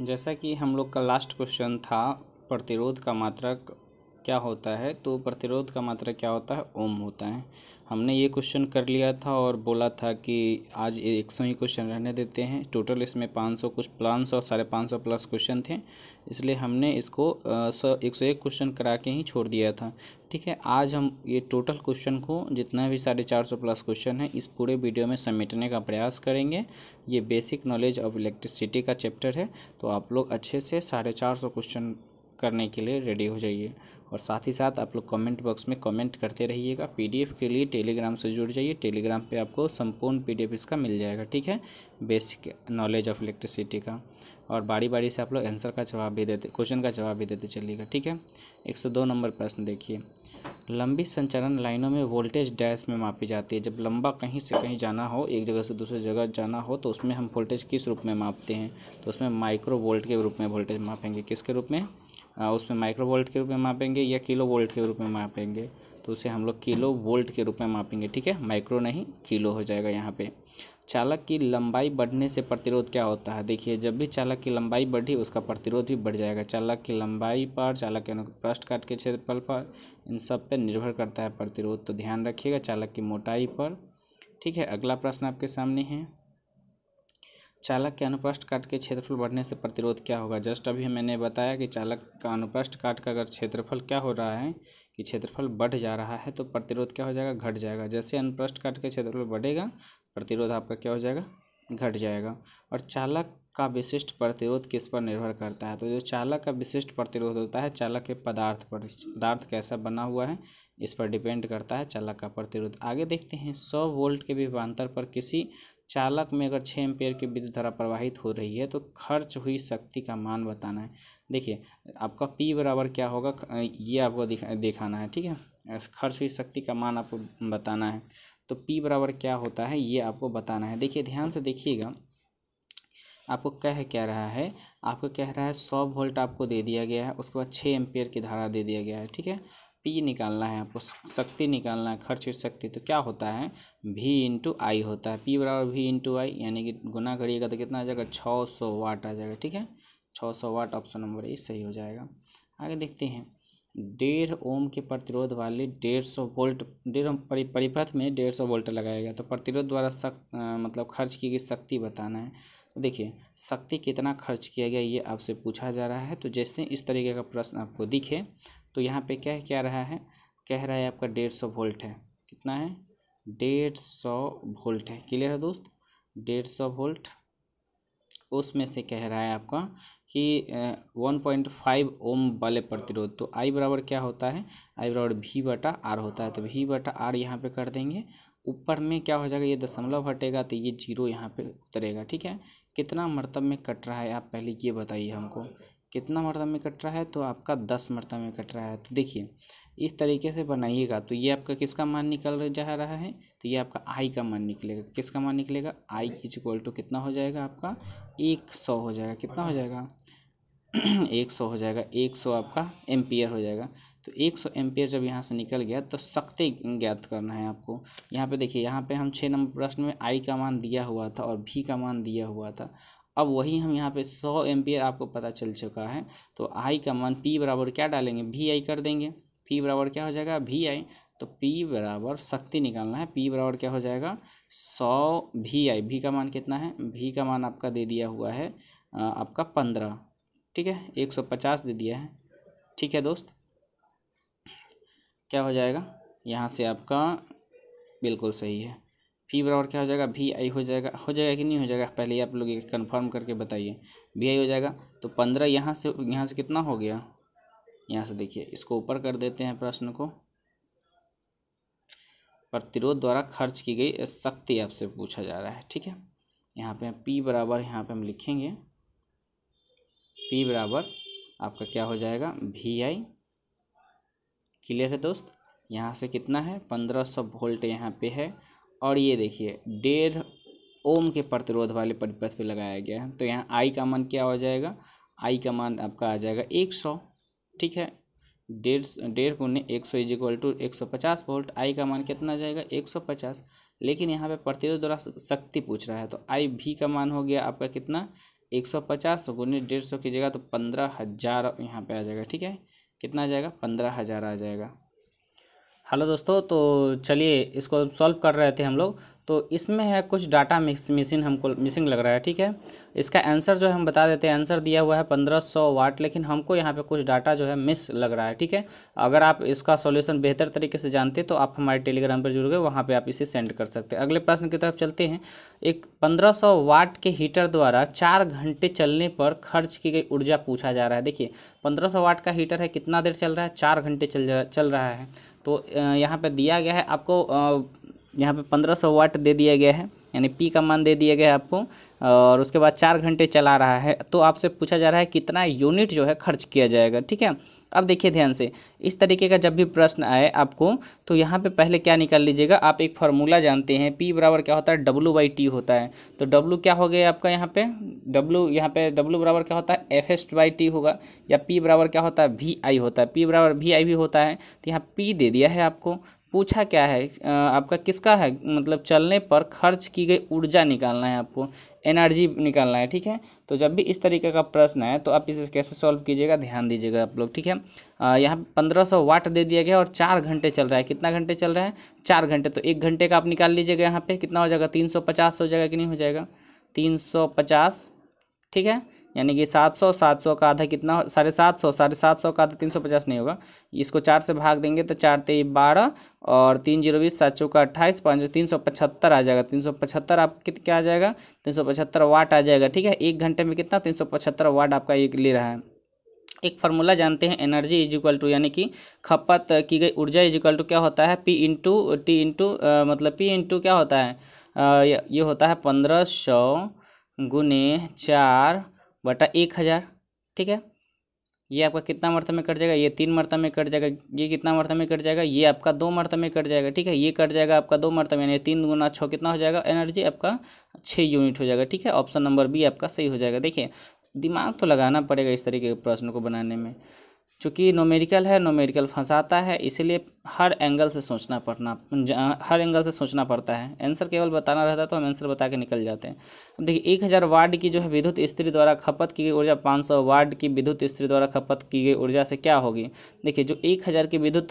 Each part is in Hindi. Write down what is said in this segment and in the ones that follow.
जैसा कि हम लोग का लास्ट क्वेश्चन था प्रतिरोध का मात्रक क्या होता है तो प्रतिरोध का मात्रा क्या होता है ओम होता है हमने ये क्वेश्चन कर लिया था और बोला था कि आज एक सौ ही क्वेश्चन रहने देते हैं टोटल इसमें पाँच सौ कुछ पाँच सौ साढ़े पाँच सौ प्लस क्वेश्चन थे इसलिए हमने इसको सौ एक सौ एक क्वेश्चन करा के ही छोड़ दिया था ठीक है आज हम ये टोटल क्वेश्चन को जितना भी साढ़े चार सौ प्लस क्वेश्चन है इस पूरे वीडियो में समेटने का प्रयास करेंगे ये बेसिक नॉलेज ऑफ इलेक्ट्रिसिटी का चैप्टर है तो आप लोग अच्छे से साढ़े चार सौ क्वेश्चन करने के लिए रेडी हो जाइए और साथ ही साथ आप लोग कमेंट बॉक्स में कमेंट करते रहिएगा पीडीएफ के लिए टेलीग्राम से जुड़ जाइए टेलीग्राम पे आपको संपूर्ण पीडीएफ इसका मिल जाएगा ठीक है बेसिक नॉलेज ऑफ इलेक्ट्रिसिटी का और बारी बारी से आप लोग आंसर का जवाब भी देते क्वेश्चन का जवाब भी देते चलिएगा ठीक है एक सौ दो नंबर प्रश्न देखिए लंबी संचालन लाइनों में वोल्टेज डैश में मापी जाती है जब लंबा कहीं से कहीं जाना हो एक जगह से दूसरी जगह जाना हो तो उसमें हम वोल्टेज किस रूप में मापते हैं तो उसमें माइक्रो वोल्ट के रूप में वोल्टेज मापेंगे किसके रूप में उसमें माइक्रो वोल्ट के रूप में मापेंगे या किलो वोल्ट के रूप में मापेंगे तो उसे हम लोग किलो वोल्ट के रूप में मापेंगे ठीक है माइक्रो नहीं किलो हो जाएगा यहाँ पे चालक की लंबाई बढ़ने से प्रतिरोध क्या होता है देखिए जब भी चालक की लंबाई बढ़ी उसका प्रतिरोध भी बढ़ जाएगा चालक की लंबाई पर चालक के अनुप्रष्ट काट के क्षेत्रफल पर इन सब पर निर्भर करता है प्रतिरोध तो ध्यान रखिएगा चालक की मोटाई पर ठीक है अगला प्रश्न आपके सामने है चालक के अनुप्रस्थ काट के क्षेत्रफल बढ़ने से प्रतिरोध क्या होगा जस्ट अभी मैंने बताया कि चालक का अनुप्रस्थ काट का अगर क्षेत्रफल क्या हो रहा है कि क्षेत्रफल बढ़ जा रहा है तो प्रतिरोध क्या हो जाएगा घट जाएगा जैसे अनुप्रस्थ काट के क्षेत्रफल बढ़ेगा प्रतिरोध आपका क्या हो जाएगा घट जाएगा और चालक का विशिष्ट प्रतिरोध किस पर निर्भर करता है तो जो चालक का विशिष्ट प्रतिरोध होता है चालक के पदार्थ पर पदार्थ कैसा बना हुआ है इस पर डिपेंड करता है चालक का प्रतिरोध आगे देखते हैं सौ वोल्ट के विभांतर पर किसी चालक में अगर छः एम्पेयर की विद्युत धारा प्रवाहित हो रही है तो खर्च हुई शक्ति का मान बताना है देखिए आपका पी बराबर क्या होगा ये आपको दिखा दिखाना है ठीक है खर्च हुई शक्ति का मान आपको बताना है तो पी बराबर क्या होता है ये आपको बताना है देखिए ध्यान से देखिएगा आपको कह क्या रहा है आपको कह रहा है सौ वोल्ट आपको दे दिया गया है उसके बाद छः एम्पेयर की धारा दे दिया गया है ठीक है पी निकालना है आपको शक्ति निकालना है खर्च हुई शक्ति तो क्या होता है भी इंटू आई होता है पी बराबर भी इंटू आई यानी कि गुना करिएगा तो कितना आ जाएगा छः सौ वाट आ जाएगा ठीक है छः सौ वाट ऑप्शन नंबर ए सही हो जाएगा आगे देखते हैं डेढ़ ओम के प्रतिरोध वाले डेढ़ सौ वोल्ट डेढ़ परि परिपथ में डेढ़ सौ वोल्ट लगाया गया तो प्रतिरोध द्वारा सक मतलब खर्च की गई शक्ति बताना है तो देखिए शक्ति कितना खर्च किया गया ये आपसे पूछा जा रहा है तो जैसे इस तरीके का प्रश्न आपको दिखे तो यहाँ पे क्या क्या रहा है कह रहा है आपका डेढ़ सौ वोल्ट है कितना है डेढ़ सौ वोल्ट है क्लियर है दोस्त डेढ़ सौ वोल्ट उसमें से कह रहा है आपका कि वन पॉइंट फाइव ओम वाले प्रतिरोध तो आई बराबर क्या होता है आई बराबर भी बटा आर होता है तो भी बटा आर यहाँ पे कर देंगे ऊपर में क्या हो जाएगा ये दशमलव हटेगा तो ये जीरो यहाँ पे उतरेगा ठीक है कितना मरतब में कट रहा है आप पहले ये बताइए हमको कितना मरतब में कट रहा है तो आपका दस मरतब में कट रहा है तो देखिए इस तरीके से बनाइएगा तो ये आपका किसका मान निकल जा रहा है तो ये आपका आई का मान निकलेगा किसका मान निकलेगा आई इज इक्वल टू कितना हो जाएगा आपका एक सौ हो जाएगा कितना हो जाएगा एक सौ हो जाएगा एक सौ आपका एम्पियर हो जाएगा तो एक सौ एम्पियर जब यहाँ से निकल गया तो सख्ते ज्ञात करना है आपको यहाँ पे देखिए यहाँ पे हम छः नंबर प्रश्न में आई का मान दिया हुआ था और भी का मान दिया हुआ था अब वही हम यहाँ पे सौ एम्पियर आपको पता चल चुका है तो आई का मान पी बराबर क्या डालेंगे वी आई कर देंगे पी बराबर क्या हो जाएगा वी आई तो पी बराबर शक्ति निकालना है पी बराबर क्या हो जाएगा सौ वी आई वी का मान कितना है वी का मान आपका दे दिया हुआ है आपका पंद्रह ठीक है एक सौ पचास दे दिया है ठीक है दोस्त क्या हो जाएगा यहाँ से आपका बिल्कुल सही है फी बराबर क्या हो जाएगा वी आई हो जाएगा हो जाएगा कि नहीं हो जाएगा पहले आप लोग कन्फर्म करके बताइए वी आई हो जाएगा तो पंद्रह यहाँ से यहाँ से कितना हो गया यहाँ से देखिए इसको ऊपर कर देते हैं प्रश्न को प्रतिरोध द्वारा खर्च की गई शक्ति आपसे पूछा जा रहा है ठीक है यहाँ पे पी बराबर यहाँ पे हम लिखेंगे पी बराबर आपका क्या हो जाएगा वी आई क्लियर है दोस्त यहाँ से कितना है पंद्रह सौ वोल्ट यहाँ पे है और ये देखिए डेढ़ ओम के प्रतिरोध वाले परिपथ पे लगाया गया है तो यहाँ आई का मान क्या हो जाएगा आई का मान आपका आ जाएगा एक सौ ठीक है डेढ़ डेढ़ गुण्य एक सौ इज इक्वल टू एक सौ पचास वोल्ट आई का मान कितना जाएगा एक सौ पचास लेकिन यहाँ पे प्रतिरोध द्वारा शक्ति पूछ रहा है तो आई भी का मान हो गया आपका कितना एक सौ पचास गुने डेढ़ सौ की जगह तो पंद्रह हज़ार यहाँ पर आ जाएगा ठीक है कितना आ जाएगा पंद्रह हज़ार आ जाएगा हेलो दोस्तों तो चलिए इसको सॉल्व कर रहे थे हम लोग तो इसमें है कुछ डाटा मिक्स मिसिंग हमको मिसिंग लग रहा है ठीक है इसका आंसर जो है हम बता देते हैं आंसर दिया हुआ है पंद्रह सौ वाट लेकिन हमको यहाँ पे कुछ डाटा जो है मिस लग रहा है ठीक है अगर आप इसका सॉल्यूशन बेहतर तरीके से जानते तो आप हमारे टेलीग्राम पर जुड़ गए वहाँ पर आप इसे सेंड कर सकते हैं अगले प्रश्न की तरफ चलते हैं एक पंद्रह वाट के हीटर द्वारा चार घंटे चलने पर खर्च की गई ऊर्जा पूछा जा रहा है देखिए पंद्रह वाट का हीटर है कितना देर चल रहा है चार घंटे चल चल रहा है तो यहाँ पर दिया गया है आपको यहाँ पे पंद्रह सौ वाट दे दिया गया है यानी पी का मान दे दिया गया है आपको और उसके बाद चार घंटे चला रहा है तो आपसे पूछा जा रहा है कितना यूनिट जो है खर्च किया जाएगा ठीक है अब देखिए ध्यान से इस तरीके का जब भी प्रश्न आए आपको तो यहाँ पे पहले क्या निकाल लीजिएगा आप एक फार्मूला जानते हैं पी बराबर क्या होता है डब्लू बाई टी होता है तो डब्लू क्या हो गया आपका यहाँ पे डब्लू यहाँ पे डब्लू बराबर क्या होता है एफ एस बाई टी होगा या पी बराबर क्या होता है वी आई होता है पी बराबर वी आई भी होता है तो यहाँ पी दे दिया है आपको पूछा क्या है आपका किसका है मतलब चलने पर खर्च की गई ऊर्जा निकालना है आपको एनर्जी निकालना है ठीक है तो जब भी इस तरीके का प्रश्न है तो आप इसे कैसे सॉल्व कीजिएगा ध्यान दीजिएगा आप लोग ठीक है यहाँ पंद्रह सौ वाट दे दिया गया और चार घंटे चल रहा है कितना घंटे चल रहा है चार घंटे तो एक घंटे का आप निकाल लीजिएगा यहाँ पर कितना हो जाएगा तीन सौ पचास हो जाएगा कि नहीं हो जाएगा तीन सौ पचास ठीक है यानी कि सात सौ सात सौ का आधा कितना साढ़े सात सौ साढ़े सात सौ का आधा तीन सौ पचास नहीं होगा इसको चार से भाग देंगे तो चार ते बारह और तीन जीरो बीस सात सौ का अट्ठाईस पाँच तीन सौ पचहत्तर आ जाएगा तीन सौ पचहत्तर आप कित क्या आ जाएगा तीन सौ पचहत्तर वाट आ जाएगा ठीक है एक घंटे में कितना तीन सौ पचहत्तर वाट आपका एक ले रहा है एक फार्मूला जानते हैं एनर्जी इज इक्वल टू यानी कि खपत की गई ऊर्जा इज इक्वल टू क्या होता है पी इंटू टी इंटू मतलब पी इंटू क्या होता है ये होता है पंद्रह सौ गुने चार बटा एक हज़ार ठीक है ये आपका कितना मरतब में कट जाएगा ये तीन मरतब में कट जाएगा ये कितना मरतब में कट जाएगा ये आपका दो मरतब में कट जाएगा ठीक है ये कट जाएगा आपका दो मरतब यानी तीन गुना छः कितना हो जाएगा एनर्जी आपका छः यूनिट हो जाएगा ठीक है ऑप्शन नंबर बी आपका सही हो जाएगा देखिए दिमाग तो लगाना पड़ेगा इस तरीके के प्रश्न को बनाने में चूँकि नोमेरिकल है नोमेरिकल फंसाता है इसलिए हर एंगल से सोचना पड़ना हर एंगल से सोचना पड़ता है आंसर केवल बताना रहता तो हम आंसर बता के निकल जाते हैं अब देखिए एक हज़ार वार्ड की जो है विद्युत स्त्री द्वारा खपत की गई ऊर्जा पाँच सौ वार्ड की विद्युत स्त्री द्वारा खपत की गई ऊर्जा से क्या होगी देखिए जो एक हज़ार की विद्युत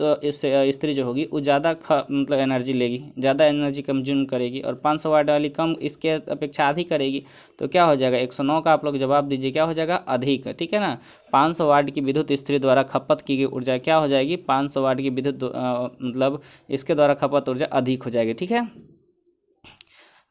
स्त्री जो होगी वो ज़्यादा मतलब एनर्जी लेगी ज़्यादा एनर्जी कंज्यूम करेगी और पाँच सौ वार्ड वाली कम इसके अपेक्षा अधिक करेगी तो क्या हो जाएगा एक सौ नौ का आप लोग जवाब दीजिए क्या हो जाएगा अधिक ठीक है ना पाँच सौ वाट की विद्युत स्त्री द्वारा खपत की गई ऊर्जा क्या हो जाएगी पाँच सौ वाट की विद्युत मतलब इसके द्वारा खपत ऊर्जा अधिक हो जाएगी ठीक है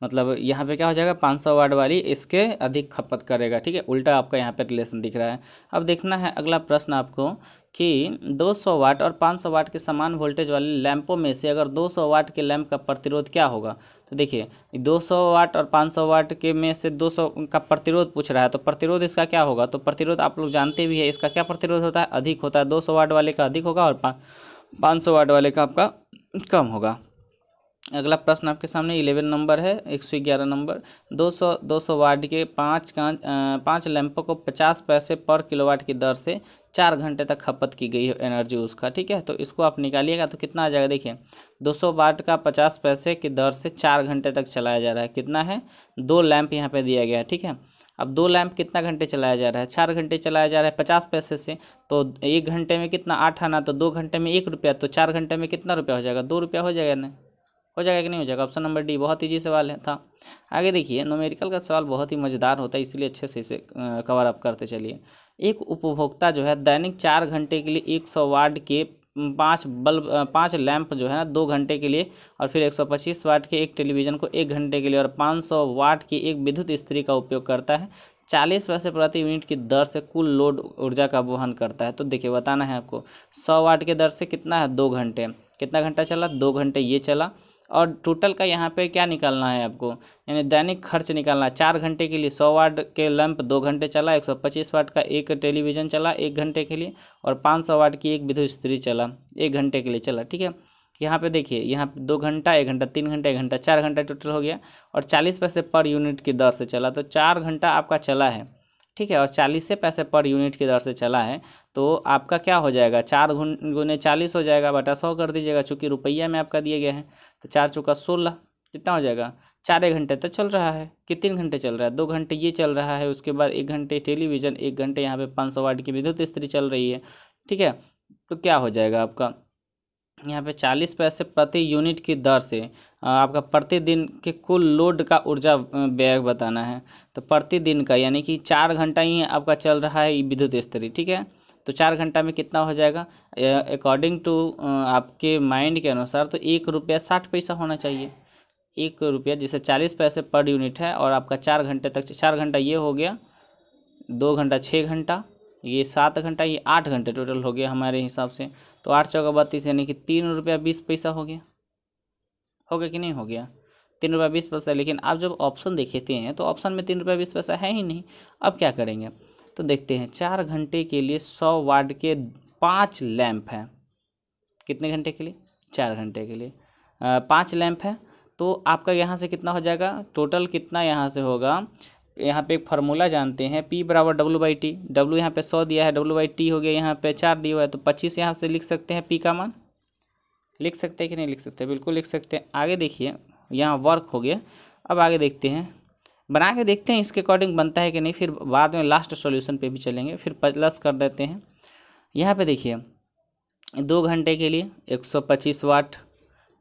मतलब यहाँ पे क्या हो जाएगा 500 वाट वाली इसके अधिक खपत करेगा ठीक है उल्टा आपका यहाँ पे रिलेशन दिख रहा है अब देखना है अगला प्रश्न आपको कि 200 वाट और 500 वाट के समान वोल्टेज वाले लैंपों में से अगर 200 वाट के लैंप का प्रतिरोध क्या होगा तो देखिए 200 वाट और 500 वाट के में से 200 का प्रतिरोध पूछ रहा है तो प्रतिरोध इसका क्या होगा तो प्रतिरोध आप लोग जानते भी है इसका क्या प्रतिरोध होता है अधिक होता है दो वाट वाले का अधिक होगा और पाँच सौ वाट वाले का आपका कम होगा अगला प्रश्न आपके सामने इलेवन नंबर है एक सौ ग्यारह नंबर दो सौ दो सौ वाट के पाँच पाँच लैंपों को पचास पैसे पर किलोवाट की दर से चार घंटे तक खपत की गई है एनर्जी उसका ठीक है तो इसको आप निकालिएगा तो कितना आ जाएगा देखिए दो सौ वाट का पचास पैसे की दर से चार घंटे तक चलाया जा रहा है कितना है दो लैंप यहाँ पर दिया गया है ठीक है अब दो लैंप कितना घंटे चलाया जा रहा है चार घंटे चलाया जा रहा है पचास पैसे से तो एक घंटे में कितना आठ आना तो दो घंटे में एक रुपया तो चार घंटे में कितना रुपया हो जाएगा दो रुपया हो जाएगा ना हो जाएगा कि नहीं हो जाएगा ऑप्शन नंबर डी बहुत ईजी सवाल है था आगे देखिए नोमेरिकल का सवाल बहुत ही मज़ेदार होता है इसलिए अच्छे से इसे कवर अप करते चलिए एक उपभोक्ता जो है दैनिक चार घंटे के लिए एक सौ वार्ड के पाँच बल्ब पाँच लैंप जो है ना दो घंटे के लिए और फिर एक सौ पच्चीस वाट के एक टेलीविज़न को एक घंटे के लिए और पाँच सौ वाट की एक विद्युत स्त्री का उपयोग करता है चालीस पैसे प्रति यूनिट की दर से कुल लोड ऊर्जा का वहन करता है तो देखिए बताना है आपको सौ वाट के दर से कितना है दो घंटे कितना घंटा चला दो घंटे ये चला और टोटल का यहाँ पे क्या निकालना है आपको यानी दैनिक खर्च निकालना है चार घंटे के लिए सौ वाट के लैंप दो घंटे चला एक सौ पच्चीस वाट का एक टेलीविज़न चला एक घंटे के लिए और पाँच सौ वाट की एक विद्युत स्त्री चला एक घंटे के लिए चला ठीक है यहाँ पे देखिए यहाँ पे दो घंटा एक घंटा तीन घंटा एक घंटा चार घंटा टोटल हो गया और चालीस पैसे पर यूनिट की दर से चला तो चार घंटा आपका चला है ठीक है और चालीस पैसे पर यूनिट की दर से चला है तो आपका क्या हो जाएगा चार गुन गुने चालीस हो जाएगा बटा सौ कर दीजिएगा चूँकि रुपया में आपका दिए गए हैं तो चार चौका सोलह कितना हो जाएगा चार घंटे तक तो चल रहा है कितने घंटे चल रहा है दो घंटे ये चल रहा है उसके बाद एक घंटे टेलीविज़न एक घंटे यहाँ पे पाँच सौ वाट की विद्युत स्त्री चल रही है ठीक है तो क्या हो जाएगा आपका यहाँ पे चालीस पैसे प्रति यूनिट की दर से आपका प्रतिदिन के कुल लोड का ऊर्जा व्यय बताना है तो प्रतिदिन का यानी कि चार घंटा ही आपका चल रहा है विद्युत स्त्री ठीक है तो चार घंटा में कितना हो जाएगा अकॉर्डिंग टू आपके माइंड के अनुसार तो एक रुपया साठ पैसा होना चाहिए एक रुपया जैसे चालीस पैसे पर यूनिट है और आपका चार घंटे तक चार घंटा ये हो गया दो घंटा छः घंटा ये सात घंटा ये आठ घंटे टोटल हो गया हमारे हिसाब से तो आठ चौका बत्तीस यानी कि तीन रुपया बीस पैसा हो गया हो गया कि नहीं हो गया तीन रुपया बीस पैसा लेकिन आप जब ऑप्शन देखते हैं तो ऑप्शन में तीन रुपया बीस पैसा है ही नहीं अब क्या करेंगे तो देखते हैं चार घंटे के लिए सौ वार्ड के पाँच लैंप हैं कितने घंटे के लिए चार घंटे के लिए पाँच लैंप है तो आपका यहाँ से कितना हो जाएगा टोटल कितना यहाँ से होगा यहाँ पे एक फार्मूला जानते हैं पी बराबर डब्ल्यू बाई टी डब्ल्यू यहाँ पे सौ दिया है डब्ल्यू बाई टी हो गया यहाँ पे चार दिया हुआ है तो पच्चीस यहाँ से लिख सकते हैं पी का मान लिख सकते हैं कि नहीं लिख सकते बिल्कुल लिख सकते हैं आगे देखिए यहाँ वर्क हो गया अब आगे देखते हैं बना के देखते हैं इसके अकॉर्डिंग बनता है कि नहीं फिर बाद में लास्ट सॉल्यूशन पे भी चलेंगे फिर प्लस कर देते हैं यहाँ पे देखिए दो घंटे के लिए 125 वाट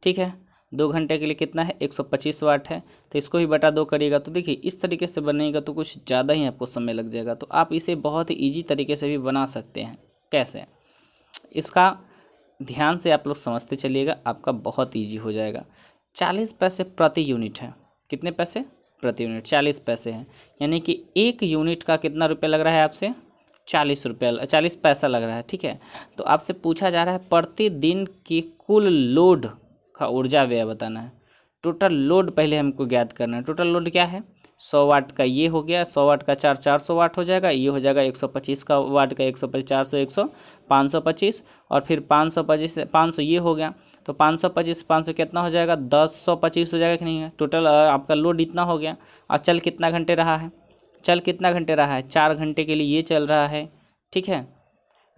ठीक है दो घंटे के लिए कितना है 125 वाट है तो इसको ही बटा दो करिएगा तो देखिए इस तरीके से बनेगा तो कुछ ज़्यादा ही आपको समय लग जाएगा तो आप इसे बहुत ही ईजी तरीके से भी बना सकते हैं कैसे इसका ध्यान से आप लोग समझते चलिएगा आपका बहुत ईजी हो जाएगा चालीस पैसे प्रति यूनिट है कितने पैसे प्रति यूनिट चालीस पैसे हैं यानी कि एक यूनिट का कितना रुपये लग रहा है आपसे चालीस रुपये चालीस पैसा लग रहा है ठीक है तो आपसे पूछा जा रहा है प्रतिदिन की कुल लोड का ऊर्जा व्यय बताना है टोटल लोड पहले हमको ज्ञात करना है टोटल लोड क्या है सौ वाट का ये हो गया सौ वाट का चार चार सौ वाट हो जाएगा ये हो जाएगा एक सौ पच्चीस का वाट का एक सौ पच्चीस चार सौ एक सौ पाँच सौ पच्चीस और फिर पाँच सौ पच्चीस पाँच सौ ये हो गया तो पाँच सौ पच्चीस पाँच सौ कितना हो जाएगा दस सौ पच्चीस हो जाएगा कि नहीं है टोटल आपका लोड इतना हो गया और चल कितना घंटे रहा है चल कितना घंटे रहा है चार घंटे के लिए ये चल रहा है ठीक है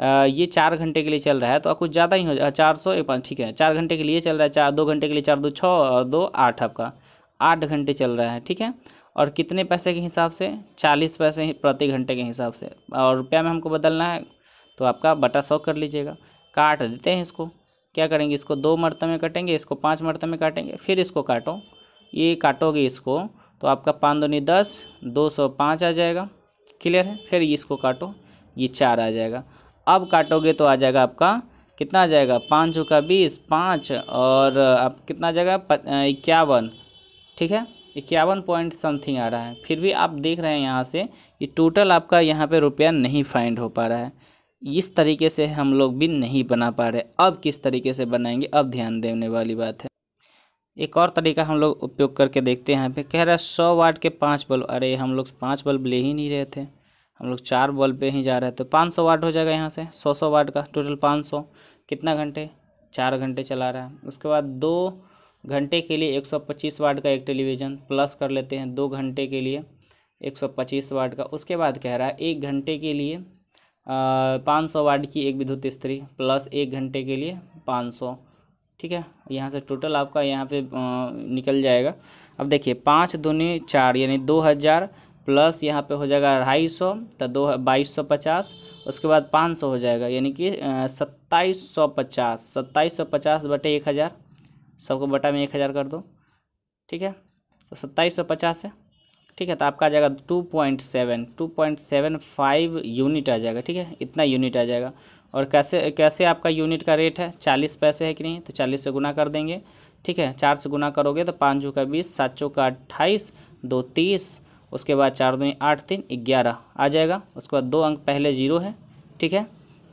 आ, ये चार घंटे के लिए चल रहा है तो कुछ ज़्यादा ही हो जाए चार सौ एक पाँच ठीक है चार घंटे के लिए चल रहा है चार दो घंटे के लिए चार दो छः और दो आठ आपका आठ घंटे चल रहा है ठीक है और कितने पैसे के हिसाब से चालीस पैसे प्रति घंटे के हिसाब से और रुपया में हमको बदलना है तो आपका बटा सौ कर लीजिएगा काट देते हैं इसको क्या करेंगे इसको दो मरतब में कटेंगे इसको पाँच मरतब में काटेंगे फिर इसको काटो ये काटोगे इसको तो आपका पाँच दूनी दस दो सौ पाँच आ जाएगा क्लियर है फिर इसको काटो ये चार आ जाएगा अब काटोगे तो आ जाएगा आपका कितना आ जाएगा पाँच का बीस पाँच और अब कितना आ जाएगा इक्यावन ठीक है इक्यावन पॉइंट समथिंग आ रहा है फिर भी आप देख रहे हैं यहाँ से ये टोटल आपका यहाँ पे रुपया नहीं फाइंड हो पा रहा है इस तरीके से हम लोग भी नहीं बना पा रहे अब किस तरीके से बनाएंगे अब ध्यान देने वाली बात है एक और तरीका हम लोग उपयोग करके देखते हैं यहाँ पे कह रहा है सौ वाट के पाँच बल्ब अरे हम लोग पाँच बल्ब ले ही नहीं रहे थे हम लोग चार बल्ब पे ही जा रहे थे तो पाँच सौ वाट हो जाएगा यहाँ से सौ सौ वाट का टोटल पाँच सौ कितना घंटे चार घंटे चला रहा है उसके बाद दो घंटे के लिए एक सौ पच्चीस वाट का एक टेलीविज़न प्लस कर लेते हैं दो घंटे के लिए एक सौ पच्चीस वाट का उसके बाद कह रहा है एक घंटे के लिए पाँच सौ वाट की एक विद्युत स्त्री प्लस एक घंटे के लिए पाँच सौ ठीक है यहाँ से टोटल आपका यहाँ पे निकल जाएगा अब देखिए पाँच दूनी चार यानी दो हज़ार प्लस यहाँ पे हो जाएगा अढ़ाई सौ तो दो बाईस सौ पचास उसके बाद पाँच सौ हो जाएगा यानी कि सत्ताईस सौ पचास सत्ताईस सौ पचास बटे एक हज़ार सबको बटा में एक हज़ार कर दो ठीक है तो सत्ताईस सौ पचास है ठीक है तो आपका आ जाएगा two point seven two point seven five unit आ जाएगा ठीक है इतना यूनिट आ जाएगा और कैसे कैसे आपका यूनिट का रेट है चालीस पैसे है कि नहीं तो चालीस से गुना कर देंगे ठीक है चार से गुना करोगे तो पाँच जो का बीस सात चौ का अट्ठाईस दो तीस उसके बाद चार दो आठ तीन ग्यारह आ जाएगा उसके बाद दो अंक पहले जीरो है ठीक है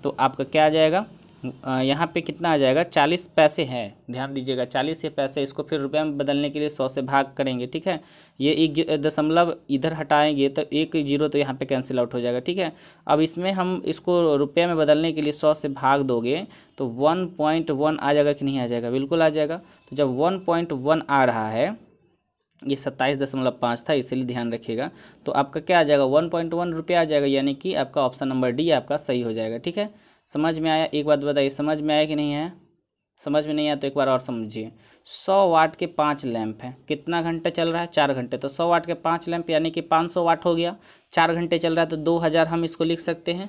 तो आपका क्या आ जाएगा यहाँ पे कितना आ जाएगा चालीस पैसे हैं ध्यान दीजिएगा चालीस ये पैसे इसको फिर रुपये में बदलने के लिए सौ से भाग करेंगे ठीक है ये एक दशमलव इधर हटाएंगे तो एक जीरो तो यहाँ पे कैंसिल आउट हो जाएगा ठीक है अब इसमें हम इसको रुपये में बदलने के लिए सौ से भाग दोगे तो वन पॉइंट वन आ जाएगा कि नहीं आ जाएगा बिल्कुल आ जाएगा तो जब वन पॉइंट वन आ रहा है ये सत्ताईस दशमलव पाँच था इसलिए ध्यान रखिएगा तो आपका क्या आ जाएगा वन पॉइंट वन रुपया आ जाएगा यानी कि आपका ऑप्शन नंबर डी आपका सही हो जाएगा ठीक है समझ में आया एक बात बताइए समझ में आया कि नहीं है समझ में नहीं आया तो एक बार और समझिए सौ वाट के पाँच लैंप हैं कितना घंटे चल रहा है चार घंटे तो सौ वाट के पाँच लैंप यानी कि पाँच सौ वाट हो गया चार घंटे चल रहा है तो दो हज़ार हम इसको लिख सकते हैं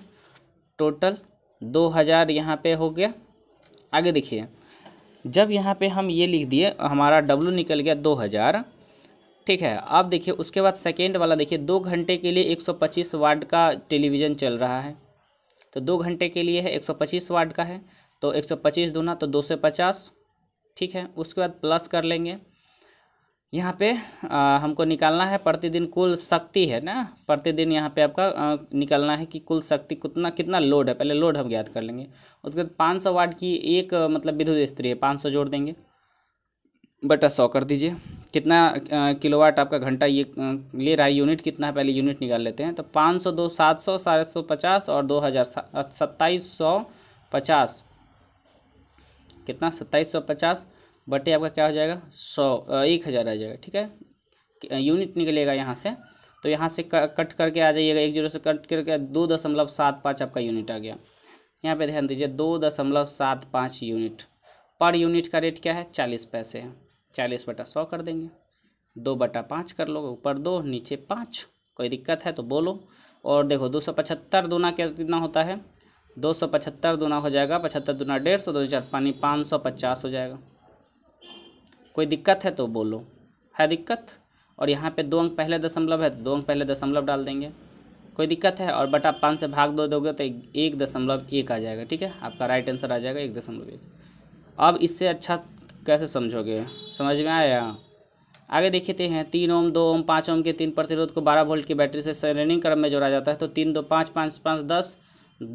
टोटल दो हज़ार यहाँ पर हो गया आगे देखिए जब यहाँ पे हम ये लिख दिए हमारा डब्लू निकल गया दो हज़ार ठीक है अब देखिए उसके बाद सेकेंड वाला देखिए दो घंटे के लिए एक सौ पच्चीस वाट का टेलीविज़न चल रहा है तो दो घंटे के लिए है 125 वाट का है तो 125 दूना तो 250 ठीक है उसके बाद प्लस कर लेंगे यहाँ पे आ, हमको निकालना है प्रतिदिन कुल शक्ति है ना प्रतिदिन यहाँ पे आपका आ, निकालना है कि कुल शक्ति कितना कितना लोड है पहले लोड हम ज्ञात कर लेंगे उसके बाद पाँच सौ वाट की एक मतलब विद्युत स्त्री है पाँच सौ जोड़ देंगे बटा सौ कर दीजिए कितना किलोवाट आपका घंटा ये ले रहा है यूनिट कितना है पहले यूनिट निकाल लेते हैं तो पाँच सौ दो सात सौ सात सौ पचास और दो हज़ार सत्ताईस सौ पचास कितना सत्ताईस सौ पचास बटे आपका क्या हो जाएगा सौ एक हज़ार आ जाएगा ठीक है यूनिट निकलेगा यहाँ से तो यहाँ से कट करके आ जाइएगा एक जीरो से कट करके दो दशमलव सात पाँच आपका यूनिट आ गया यहाँ पे ध्यान दीजिए दो दशमलव सात पाँच यूनिट पर यूनिट का रेट क्या है चालीस पैसे है चालीस बटा सौ कर देंगे दो बटा पाँच कर लो ऊपर दो नीचे पाँच कोई दिक्कत है तो बोलो और देखो दो सौ पचहत्तर दूना क्या कितना होता है दो सौ पचहत्तर दूना हो जाएगा पचहत्तर दूना डेढ़ सौ दो चार पानी पाँच सौ पचास हो जाएगा कोई दिक्कत है तो बोलो है दिक्कत और यहाँ पे दो अंक पहले दशमलव है तो दो अंक पहले दशमलव डाल देंगे कोई दिक्कत है और बटा पाँच से भाग दो दोगे तो एक दशमलव एक आ जाएगा ठीक है आपका राइट आंसर आ जाएगा एक दशमलव एक अब इससे अच्छा कैसे समझोगे समझ में आया आगे देखते हैं तीन ओम दो ओम पाँच ओम के तीन प्रतिरोध को बारह वोल्ट की बैटरी से रनिंग क्रम में जोड़ा जाता है तो तीन दो पाँच पाँच पाँच दस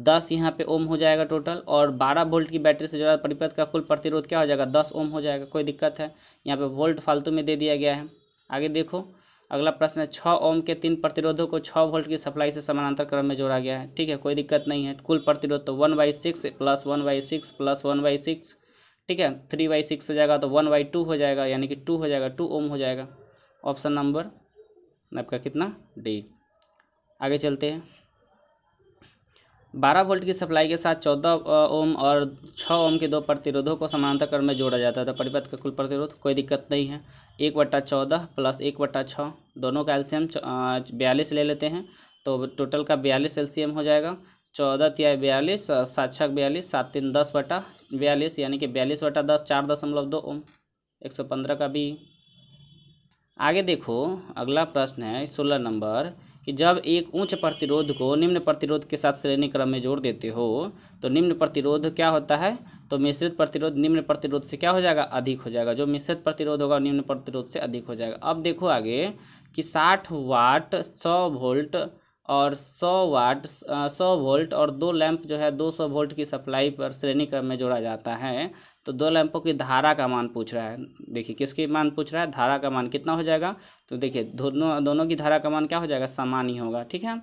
दस यहाँ पे ओम हो जाएगा टोटल और बारह वोल्ट की बैटरी से जोड़ा परिपथ का कुल प्रतिरोध क्या हो जाएगा दस ओम हो जाएगा कोई दिक्कत है यहाँ पर वोल्ट फालतू में दे दिया गया है आगे देखो अगला प्रश्न है छः ओम के तीन प्रतिरोधों को छः वोल्ट की सप्लाई से समानांतर क्रम में जोड़ा गया है ठीक है कोई दिक्कत नहीं है कुल प्रतिरोध तो one by six plus one by six plus one by six ठीक है थ्री बाई सिक्स हो जाएगा तो वन बाई टू हो जाएगा यानी कि टू हो जाएगा टू ओम हो जाएगा ऑप्शन नंबर आपका कितना डी आगे चलते हैं बारह वोल्ट की सप्लाई के साथ चौदह ओम और छः ओम के दो प्रतिरोधों को समानांतर क्रम में जोड़ा जाता है तो परिपथ का कुल प्रतिरोध कोई दिक्कत नहीं है एक बट्टा चौदह प्लस एक बट्टा छः दोनों का एल्सियम बयालीस ले लेते हैं तो टोटल का बयालीस एल्सियम हो जाएगा चौदह तिया बयालीस सात छः बयालीस सात तीन दस बटा बयालीस यानी कि बयालीस बटा दस चार दशमलव दो ओम एक सौ पंद्रह का भी आगे देखो अगला प्रश्न है सोलह नंबर कि जब एक उच्च प्रतिरोध को निम्न प्रतिरोध के साथ श्रेणी क्रम में जोड़ देते हो तो निम्न प्रतिरोध क्या होता है तो मिश्रित प्रतिरोध निम्न प्रतिरोध से क्या हो जाएगा अधिक हो जाएगा जो मिश्रित प्रतिरोध होगा निम्न प्रतिरोध से अधिक हो जाएगा अब देखो आगे कि साठ वाट सौ वोल्ट और 100 वाट 100 वोल्ट और दो लैंप जो है 200 वोल्ट की सप्लाई पर श्रेणी क्रम में जोड़ा जाता है तो दो लैंपों की धारा का मान पूछ रहा है देखिए किसकी मान पूछ रहा है धारा का मान कितना हो जाएगा तो देखिए दोनों दोनों की धारा का मान क्या हो जाएगा समान ही होगा ठीक है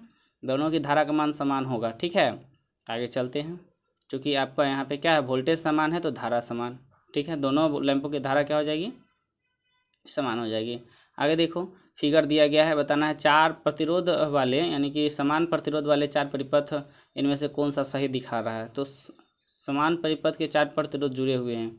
दोनों की धारा का मान समान होगा ठीक है आगे चलते हैं चूँकि आपका यहाँ पर क्या है वोल्टेज समान है तो धारा समान ठीक है दोनों लैंपों की धारा क्या हो जाएगी समान हो जाएगी आगे देखो फिगर दिया गया है बताना है चार प्रतिरोध वाले यानी कि समान प्रतिरोध वाले चार परिपथ इनमें से कौन सा सही दिखा रहा है तो समान परिपथ के चार प्रतिरोध जुड़े हुए हैं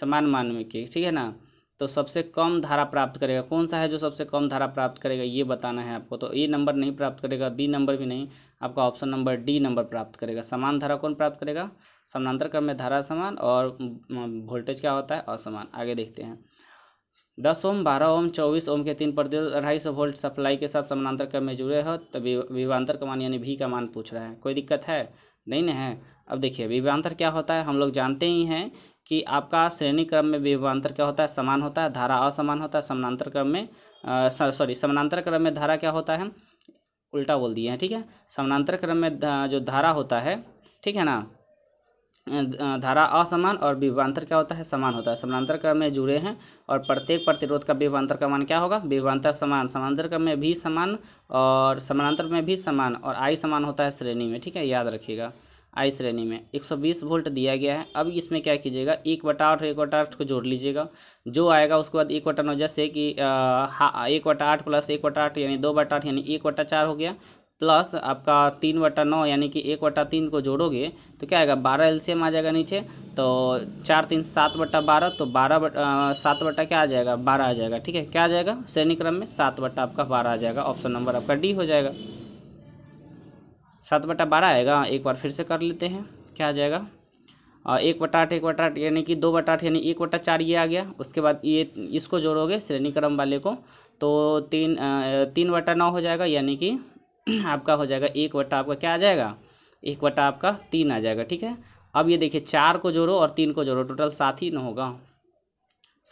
समान मान में के ठीक है ना तो सबसे कम धारा प्राप्त करेगा कौन सा है जो सबसे कम धारा प्राप्त करेगा ये बताना है आपको तो ए नंबर नहीं प्राप्त करेगा बी नंबर भी नहीं आपका ऑप्शन नंबर डी नंबर प्राप्त करेगा समान धारा कौन प्राप्त करेगा समानांतर क्रम में धारा समान और वोल्टेज क्या होता है असमान आगे देखते हैं दस ओम बारह ओम चौबीस ओम के तीन प्रतिरोध अढ़ाई सौ वोल्ट सप्लाई के साथ समानांतर क्रम में जुड़े हो तो विभांतर का मान यानी भी का मान पूछ रहा है कोई दिक्कत है नहीं ना है अब देखिए विभांतर क्या होता है हम लोग जानते ही हैं कि आपका श्रेणी क्रम में विभांतर क्या होता है समान होता है धारा असमान होता है समानांतर क्रम में सॉरी समानांतर क्रम में धारा क्या होता है उल्टा बोल दिए हैं ठीक है समानांतर क्रम में जो धारा होता है ठीक है ना धारा असमान और विवांतर क्या होता है समान होता है समानांतर क्रम में जुड़े हैं और प्रत्येक प्रतिरोध का विवांतर का मान क्या होगा विवांतर समान समानांतर क्रम में भी समान और समानांतर में भी समान और आई समान होता है श्रेणी में ठीक है याद रखिएगा आई श्रेणी में 120 वोल्ट दिया गया है अब इसमें क्या कीजिएगा एक वटा आठ और एक वटा आठ को जोड़ लीजिएगा जो आएगा उसके बाद एक वटा नौ जैसे कि एक वटा आठ प्लस एक वटा आठ यानी दो वटा आठ यानी एक वटा चार हो गया प्लस आपका तीन वटा नौ यानी कि एक वटा तीन को जोड़ोगे तो क्या आएगा बारह एलसीएम आ जाएगा नीचे तो चार तीन सात वटा बारह तो बारह बट सात वटा क्या आ जाएगा बारह आ जाएगा ठीक है क्या आ जाएगा श्रेणी क्रम में सात वटा आपका बारह आ जाएगा ऑप्शन नंबर आपका डी हो जाएगा सात बटा बारह आएगा एक बार फिर से कर लेते हैं क्या आ जाएगा और एक बटा आठ एक बटा आठ यानी कि दो बटा आठ यानी एक बटा चार ये आ गया उसके बाद ये इसको जोड़ोगे श्रेणी क्रम वाले को तो तीन तीन बटा नौ हो जाएगा यानी कि आपका हो जाएगा एक वट्टा आपका क्या आ जाएगा एक वट्टा आपका तीन आ जाएगा ठीक है अब ये देखिए चार को जोड़ो और तीन को जोड़ो टोटल सात ही न होगा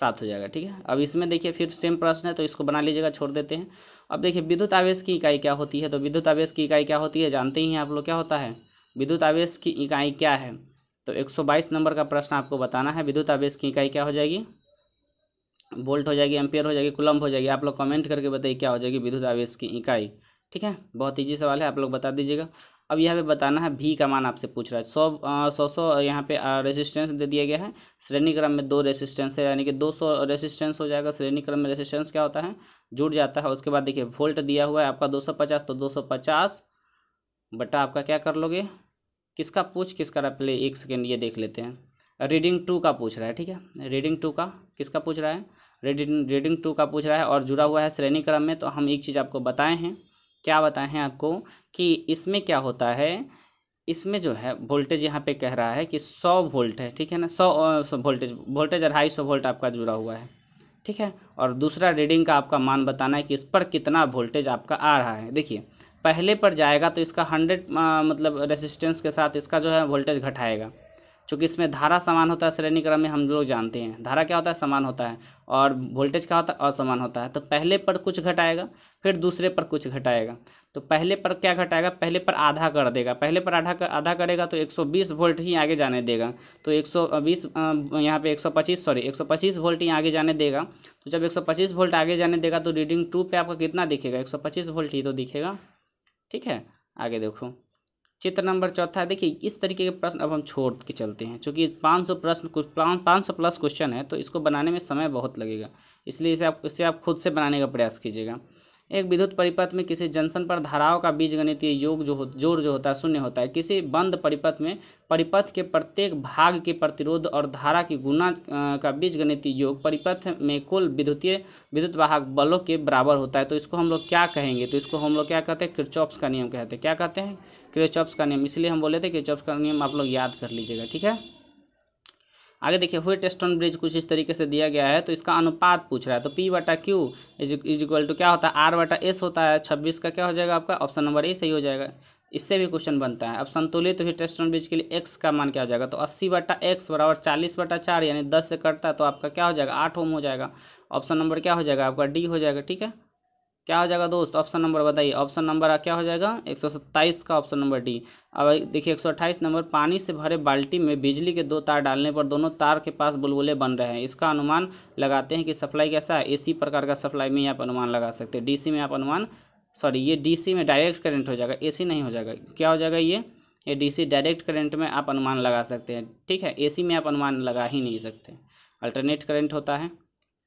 सात हो जाएगा ठीक है अब इसमें देखिए फिर सेम प्रश्न है तो इसको बना लीजिएगा छोड़ देते हैं अब देखिए विद्युत आवेश की इकाई क्या होती है तो विद्युत आवेश की इकाई क्या होती है जानते ही हैं आप लोग क्या होता है विद्युत आवेश की इकाई क्या है तो 122 नंबर का प्रश्न आपको बताना है विद्युत आवेश की इकाई क्या हो जाएगी वोल्ट हो जाएगी एम्पेयर हो जाएगी कुलम्ब हो जाएगी आप लोग कमेंट करके बताइए क्या हो जाएगी विद्युत आवेश की इकाई ठीक है बहुत ईजी सवाल है आप लोग बता दीजिएगा अब यहाँ पे बताना है भी का मान आपसे पूछ रहा है सौ सौ सौ यहाँ पे रेजिस्टेंस दे दिया गया है श्रेणी क्रम में दो रेजिस्टेंस है यानी कि दो सौ रेजिस्टेंस हो जाएगा श्रेणी क्रम में रेजिस्टेंस क्या होता है जुड़ जाता है उसके बाद देखिए वोल्ट दिया हुआ है आपका दो सौ पचास तो दो सौ पचास बटा आपका क्या कर लोगे किसका पूछ किसका रपले एक सेकेंड ये देख लेते हैं रीडिंग टू का पूछ रहा है ठीक है रीडिंग टू का किसका पूछ रहा है रीडिंग रीडिंग टू का पूछ रहा है और जुड़ा हुआ है श्रेणी क्रम में तो हम एक चीज़ आपको बताए हैं क्या बताएं हैं आपको कि इसमें क्या होता है इसमें जो है वोल्टेज यहाँ पे कह रहा है कि सौ वोल्ट है ठीक है ना सौ वोल्टेज वोल्टेज अढ़ाई सौ वोल्ट आपका जुड़ा हुआ है ठीक है और दूसरा रीडिंग का आपका मान बताना है कि इस पर कितना वोल्टेज आपका आ रहा है देखिए पहले पर जाएगा तो इसका हंड्रेड मतलब रेजिस्टेंस के साथ इसका जो है वोल्टेज घटाएगा चूँकि इसमें धारा समान होता है श्रेणी क्रम में हम लोग जानते हैं धारा क्या होता है समान होता है और वोल्टेज क्या होता है असमान होता है तो पहले पर कुछ घटाएगा फिर दूसरे पर कुछ घटाएगा तो पहले पर क्या घटाएगा पहले पर आधा कर देगा पहले पर आधा कर आधा करेगा तो 120 वोल्ट ही आगे जाने देगा तो 120 यहाँ पे 125 सॉरी 125 वोल्ट ही आगे जाने देगा तो जब 125 वोल्ट आगे जाने देगा तो रीडिंग टू पे आपका कितना दिखेगा 125 वोल्ट ही तो दिखेगा ठीक है आगे देखो चित्र नंबर चौथा है देखिए इस तरीके के प्रश्न अब हम छोड़ के चलते हैं क्योंकि पाँच सौ प्रश्न कुछ पाँच सौ प्लस क्वेश्चन है तो इसको बनाने में समय बहुत लगेगा इसलिए इसे आप इसे आप खुद से बनाने का प्रयास कीजिएगा एक विद्युत परिपथ में किसी जंक्शन पर धाराओं का बीजगणितीय योग जो जोर जो होता है शून्य होता है किसी बंद परिपथ में परिपथ के प्रत्येक भाग के प्रतिरोध और धारा की गुना का बीजगणितीय योग परिपथ में कुल विद्युतीय विद्युत वाहक बलों के बराबर होता है तो इसको हम लोग क्या कहेंगे तो इसको हम लोग क्या कहते हैं क्रिचॉप्स का नियम कहते हैं क्या कहते हैं क्रिचॉप्स का नियम इसलिए हम बोले थे क्रिचॉप्स का नियम आप लोग याद कर लीजिएगा ठीक है आगे देखिए वेट स्टोन ब्रिज कुछ इस तरीके से दिया गया है तो इसका अनुपात पूछ रहा है तो पी वटा Q is is equal to क्या होता है आर वटा एस होता है छब्बीस का क्या हो जाएगा आपका ऑप्शन नंबर ए सही हो जाएगा इससे भी क्वेश्चन बनता है अब संतुलित तो फिर ब्रिज के लिए एक्स का मान क्या हो जाएगा तो अस्सी बटा एक्स बराबर चालीस बटा चार यानी दस से कटता है तो आपका क्या हो जाएगा आठ ओम हो जाएगा ऑप्शन नंबर क्या हो जाएगा आपका डी हो जाएगा ठीक है क्या हो जाएगा दोस्त ऑप्शन नंबर बताइए ऑप्शन नंबर क्या हो जाएगा सत्ताईस का ऑप्शन नंबर डी अब देखिए अट्ठाईस नंबर पानी से भरे बाल्टी में बिजली के दो तार डालने पर दोनों तार के पास बुलबुले बन रहे हैं इसका अनुमान लगाते हैं कि सप्लाई कैसा है इसी प्रकार का सप्लाई में आप अनुमान लगा सकते हैं डी में आप अनुमान सॉरी ये डी में डायरेक्ट करेंट हो जाएगा ए नहीं हो जाएगा क्या हो जाएगा ये ये डी डायरेक्ट करेंट में आप अनुमान लगा सकते हैं ठीक है ए में आप अनुमान लगा ही नहीं सकते अल्टरनेट करेंट होता है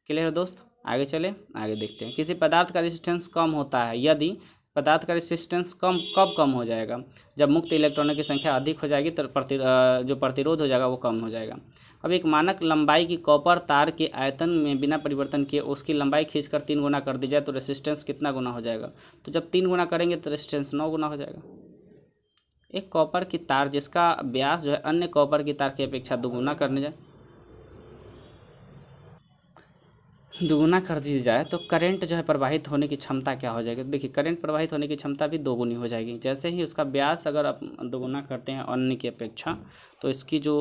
क्लियर है दोस्त आगे चले आगे देखते हैं किसी पदार्थ का रेजिस्टेंस कम होता है यदि पदार्थ का रेजिस्टेंस कम कब कम हो जाएगा जब मुक्त इलेक्ट्रॉनों की संख्या अधिक हो जाएगी तो प्रति जो प्रतिरोध हो जाएगा वो कम हो जाएगा अब एक मानक लंबाई की कॉपर तार के आयतन में बिना परिवर्तन किए उसकी लंबाई खींचकर तीन गुना कर दी जाए तो रेसिस्टेंस कितना गुना हो जाएगा तो जब तीन गुना करेंगे तो रेसिस्टेंस नौ गुना हो जाएगा एक कॉपर की तार जिसका ब्यास जो है अन्य कॉपर की तार की अपेक्षा दोगुना करने जाए दोगुना कर दी जाए तो करंट जो है प्रवाहित होने की क्षमता क्या हो जाएगी देखिए करंट प्रवाहित होने की क्षमता भी दोगुनी हो जाएगी जैसे ही उसका ब्यास अगर आप दोगुना करते हैं अन्य की अपेक्षा तो इसकी जो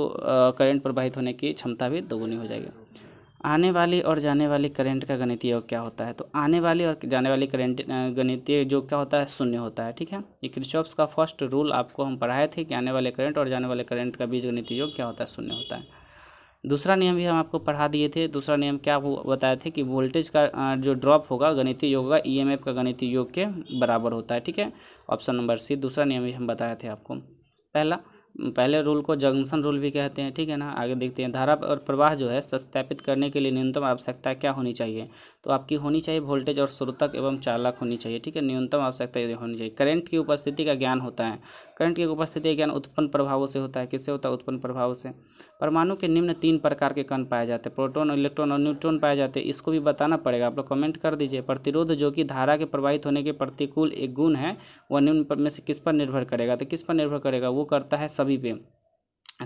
करंट प्रवाहित होने की क्षमता भी दोगुनी हो जाएगी आने वाली और जाने वाली करंट का गणितीय योग क्या होता है तो आने वाली और जाने वाली करंट गणितीय योग क्या होता है शून्य होता है ठीक है ये क्रिचॉप्स का फर्स्ट रूल आपको हम पढ़ाए थे कि आने वाले करंट और जाने वाले करंट का बीज गणितीय योग क्या होता है शून्य होता है दूसरा नियम भी हम आपको पढ़ा दिए थे दूसरा नियम क्या वो बताए थे कि वोल्टेज का जो ड्रॉप होगा गणितीय योग होगा ईएमएफ e का गणितीय योग के बराबर होता है ठीक है ऑप्शन नंबर सी दूसरा नियम भी हम बताए थे आपको पहला पहले रूल को जंक्शन रूल भी कहते हैं ठीक है ना आगे देखते हैं धारा और प्रवाह जो है सत्यापित करने के लिए न्यूनतम आवश्यकता क्या होनी चाहिए तो आपकी होनी चाहिए वोल्टेज और श्रोतक एवं चालक होनी चाहिए ठीक है न्यूनतम आवश्यकता होनी चाहिए करंट की उपस्थिति का ज्ञान होता है करंट की उपस्थिति का ज्ञान उत्पन्न प्रभावों से होता है किससे होता है उत्पन्न प्रभावों से परमाणु के निम्न तीन प्रकार के कण पाए जाते हैं प्रोटोन इलेक्ट्रॉन और न्यूट्रॉन पाए जाते हैं इसको भी बताना पड़ेगा आप लोग कमेंट कर दीजिए प्रतिरोध जो कि धारा के प्रवाहित होने के प्रतिकूल एक गुण है वह निम्न में से किस पर निर्भर करेगा तो किस पर निर्भर करेगा वो करता है सभी पे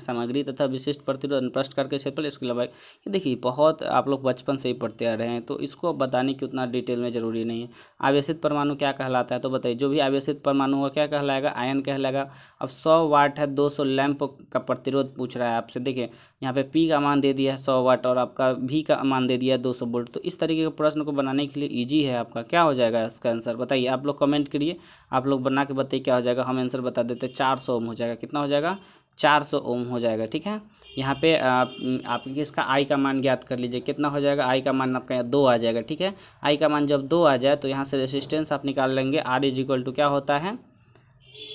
सामग्री तथा विशिष्ट प्रतिरोध अनुप्रष्ट करके क्षेत्रफल इसके अलावा ये देखिए बहुत आप लोग बचपन से ही पढ़ते आ रहे हैं तो इसको बताने की उतना डिटेल में ज़रूरी नहीं है आवेशित परमाणु क्या कहलाता है तो बताइए जो भी आवेशित परमाणु होगा क्या कहलाएगा आयन कहलाएगा अब सौ वाट है दो सौ लैम्प का प्रतिरोध पूछ रहा है आपसे देखिए यहाँ पे पी का मान दे दिया है सौ वाट और आपका भी का मान दे दिया है दो सौ वोल्ट तो इस तरीके के प्रश्न को बनाने के लिए ईजी है आपका क्या हो जाएगा इसका आंसर बताइए आप लोग कमेंट करिए आप लोग बना के बताइए क्या हो जाएगा हम आंसर बता देते हैं चार सौ हो जाएगा कितना हो जाएगा चार सौ ओम हो जाएगा ठीक है यहाँ पे आप इसका आई का मान ज्ञात कर लीजिए कितना हो जाएगा आई का मान आपका यहाँ दो आ जाएगा ठीक है आई का मान जब दो आ जाए तो यहाँ से रेसिस्टेंस आप निकाल लेंगे आर इज इक्वल टू क्या होता है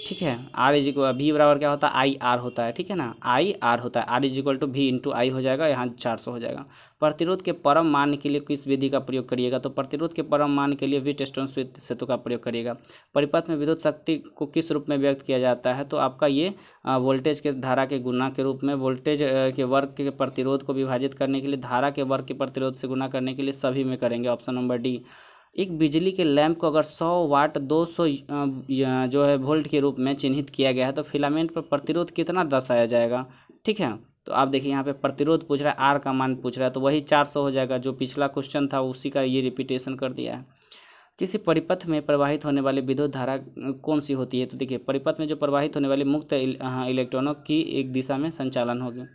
ठीक है आर इज इक्वल भी बराबर क्या होता है आई आर होता है ठीक है ना आई आर होता है R is equal to V into I हो जाएगा यहाँ चार सौ हो जाएगा प्रतिरोध के परम मान के लिए किस विधि का प्रयोग करिएगा तो प्रतिरोध के परम मान के लिए वीट स्टोन सेतु का प्रयोग करिएगा परिपथ में विद्युत शक्ति को किस रूप में व्यक्त किया जाता है तो आपका ये वोल्टेज के धारा के गुना के रूप में वोल्टेज के वर्ग के प्रतिरोध को विभाजित करने के लिए धारा के वर्ग के प्रतिरोध से गुना करने के लिए सभी में करेंगे ऑप्शन नंबर डी एक बिजली के लैंप को अगर 100 वाट 200 जो है वोल्ट के रूप में चिन्हित किया गया है तो फिलामेंट पर प्रतिरोध कितना दर्शाया जाएगा ठीक है तो आप देखिए यहाँ पे प्रतिरोध पूछ रहा है आर का मान पूछ रहा है तो वही चार सौ हो जाएगा जो पिछला क्वेश्चन था उसी का ये रिपीटेशन कर दिया है किसी परिपथ में प्रवाहित होने वाली विद्युत धारा कौन सी होती है तो देखिए परिपथ में जो प्रवाहित होने वाली मुक्त इलेक्ट्रॉनों हाँ, की एक दिशा में संचालन होगी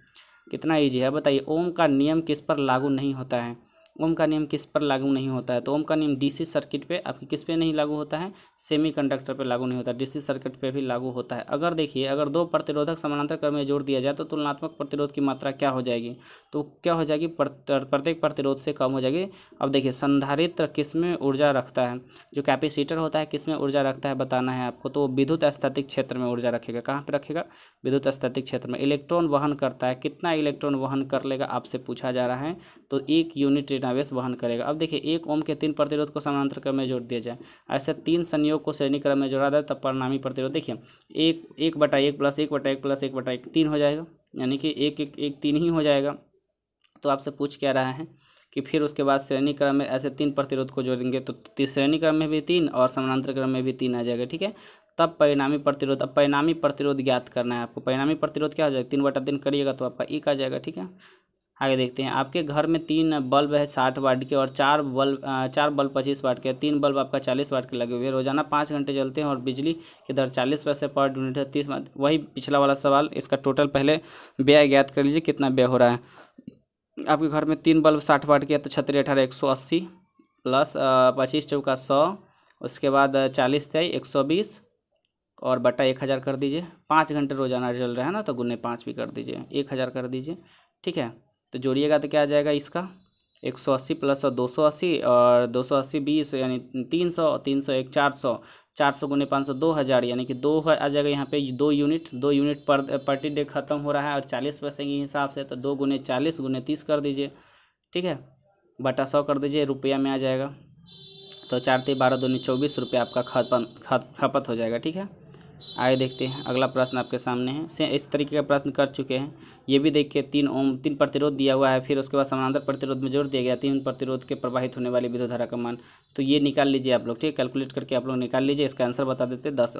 कितना ईजी है बताइए ओम का नियम किस पर लागू नहीं होता है ओम का नियम किस पर लागू नहीं होता है तो ओम का नियम डीसी सर्किट पे आपके किस पे नहीं लागू होता है सेमीकंडक्टर पे लागू नहीं होता डीसी सर्किट पे भी लागू होता है अगर देखिए अगर दो प्रतिरोधक समानांतर क्रम में जोड़ दिया जाए तो तुलनात्मक प्रतिरोध की मात्रा क्या हो जाएगी तो क्या हो जाएगी प्रत्येक प्रतिरोध से कम हो जाएगी अब देखिए संधारित्र किस में ऊर्जा रखता है जो कैपेसिटर होता है किस में ऊर्जा रखता है बताना है आपको तो विद्युत स्थैतिक क्षेत्र में ऊर्जा रखेगा कहाँ पर रखेगा विद्युत स्थैतिक क्षेत्र में इलेक्ट्रॉन वहन करता है कितना इलेक्ट्रॉन वहन कर लेगा आपसे पूछा जा रहा है तो एक यूनिट एक आवेश वहन करेगा अब देखिए एक ओम के तीन प्रतिरोध को समानांतर क्रम में जोड़ दिया जाए ऐसे तीन संयोग को श्रेणी क्रम में जोड़ा जाए तब परिणामी प्रतिरोध देखिए एक एक बटा एक प्लस एक बटा एक प्लस एक बटा एक तीन हो जाएगा यानी कि एक एक एक तीन ही हो जाएगा तो आपसे पूछ क्या रहा है कि फिर उसके बाद श्रेणी क्रम में ऐसे तीन प्रतिरोध को जोड़ेंगे तो श्रेणी क्रम में भी तीन और समानांतर क्रम में भी तीन आ जाएगा ठीक है तब परिणामी प्रतिरोध अब परिणामी प्रतिरोध ज्ञात करना है आपको परिणामी प्रतिरोध क्या हो जाएगा तीन बटा तीन करिएगा तो आपका एक आ जाएगा ठीक है आगे देखते हैं आपके घर में तीन बल्ब है साठ वाट के और चार बल्ब चार बल्ब पच्चीस वाट के तीन बल्ब आपका चालीस वाट के लगे हुए हैं रोजाना पाँच घंटे चलते हैं और बिजली की दर चालीस पैसे पर यूनिट है तीस वही पिछला वाला सवाल इसका टोटल पहले व्यय ज्ञात कर लीजिए कितना व्यय हो रहा है आपके घर में तीन बल्ब साठ वाट के तो छतरी अठारह एक सौ अस्सी प्लस पच्चीस चौका सौ उसके बाद चालीस तय एक सौ बीस और बटा एक हज़ार कर दीजिए पाँच घंटे रोजाना चल रहा है ना तो गुने पाँच भी कर दीजिए एक हज़ार कर दीजिए ठीक है तो जोड़िएगा तो क्या आ जाएगा इसका एक सौ अस्सी प्लस और दो सौ अस्सी और दो सौ अस्सी बीस यानी तीन सौ तीन सौ एक चार सौ चार सौ गुने पाँच सौ दो हज़ार यानी कि दो आ जाएगा यहाँ पे दो यूनिट दो यूनिट पर प्रति डे ख़त्म हो रहा है और चालीस पैसे के हिसाब से तो दो गुने चालीस गुने तीस कर दीजिए ठीक है बटा सौ कर दीजिए रुपया में आ जाएगा तो चार तीन बारह दो चौबीस रुपये आपका खपत खपत हो जाएगा ठीक है आए देखते हैं अगला प्रश्न आपके सामने है से इस तरीके का प्रश्न कर चुके हैं ये भी देखिए तीन ओम तीन प्रतिरोध दिया हुआ है फिर उसके बाद समानांतर प्रतिरोध में जोड़ दिया गया तीन प्रतिरोध के प्रवाहित होने वाली विद्युत धारा का मान तो ये निकाल लीजिए आप लोग ठीक है कैलकुलेट करके आप लोग निकाल लीजिए इसका आंसर बता देते दस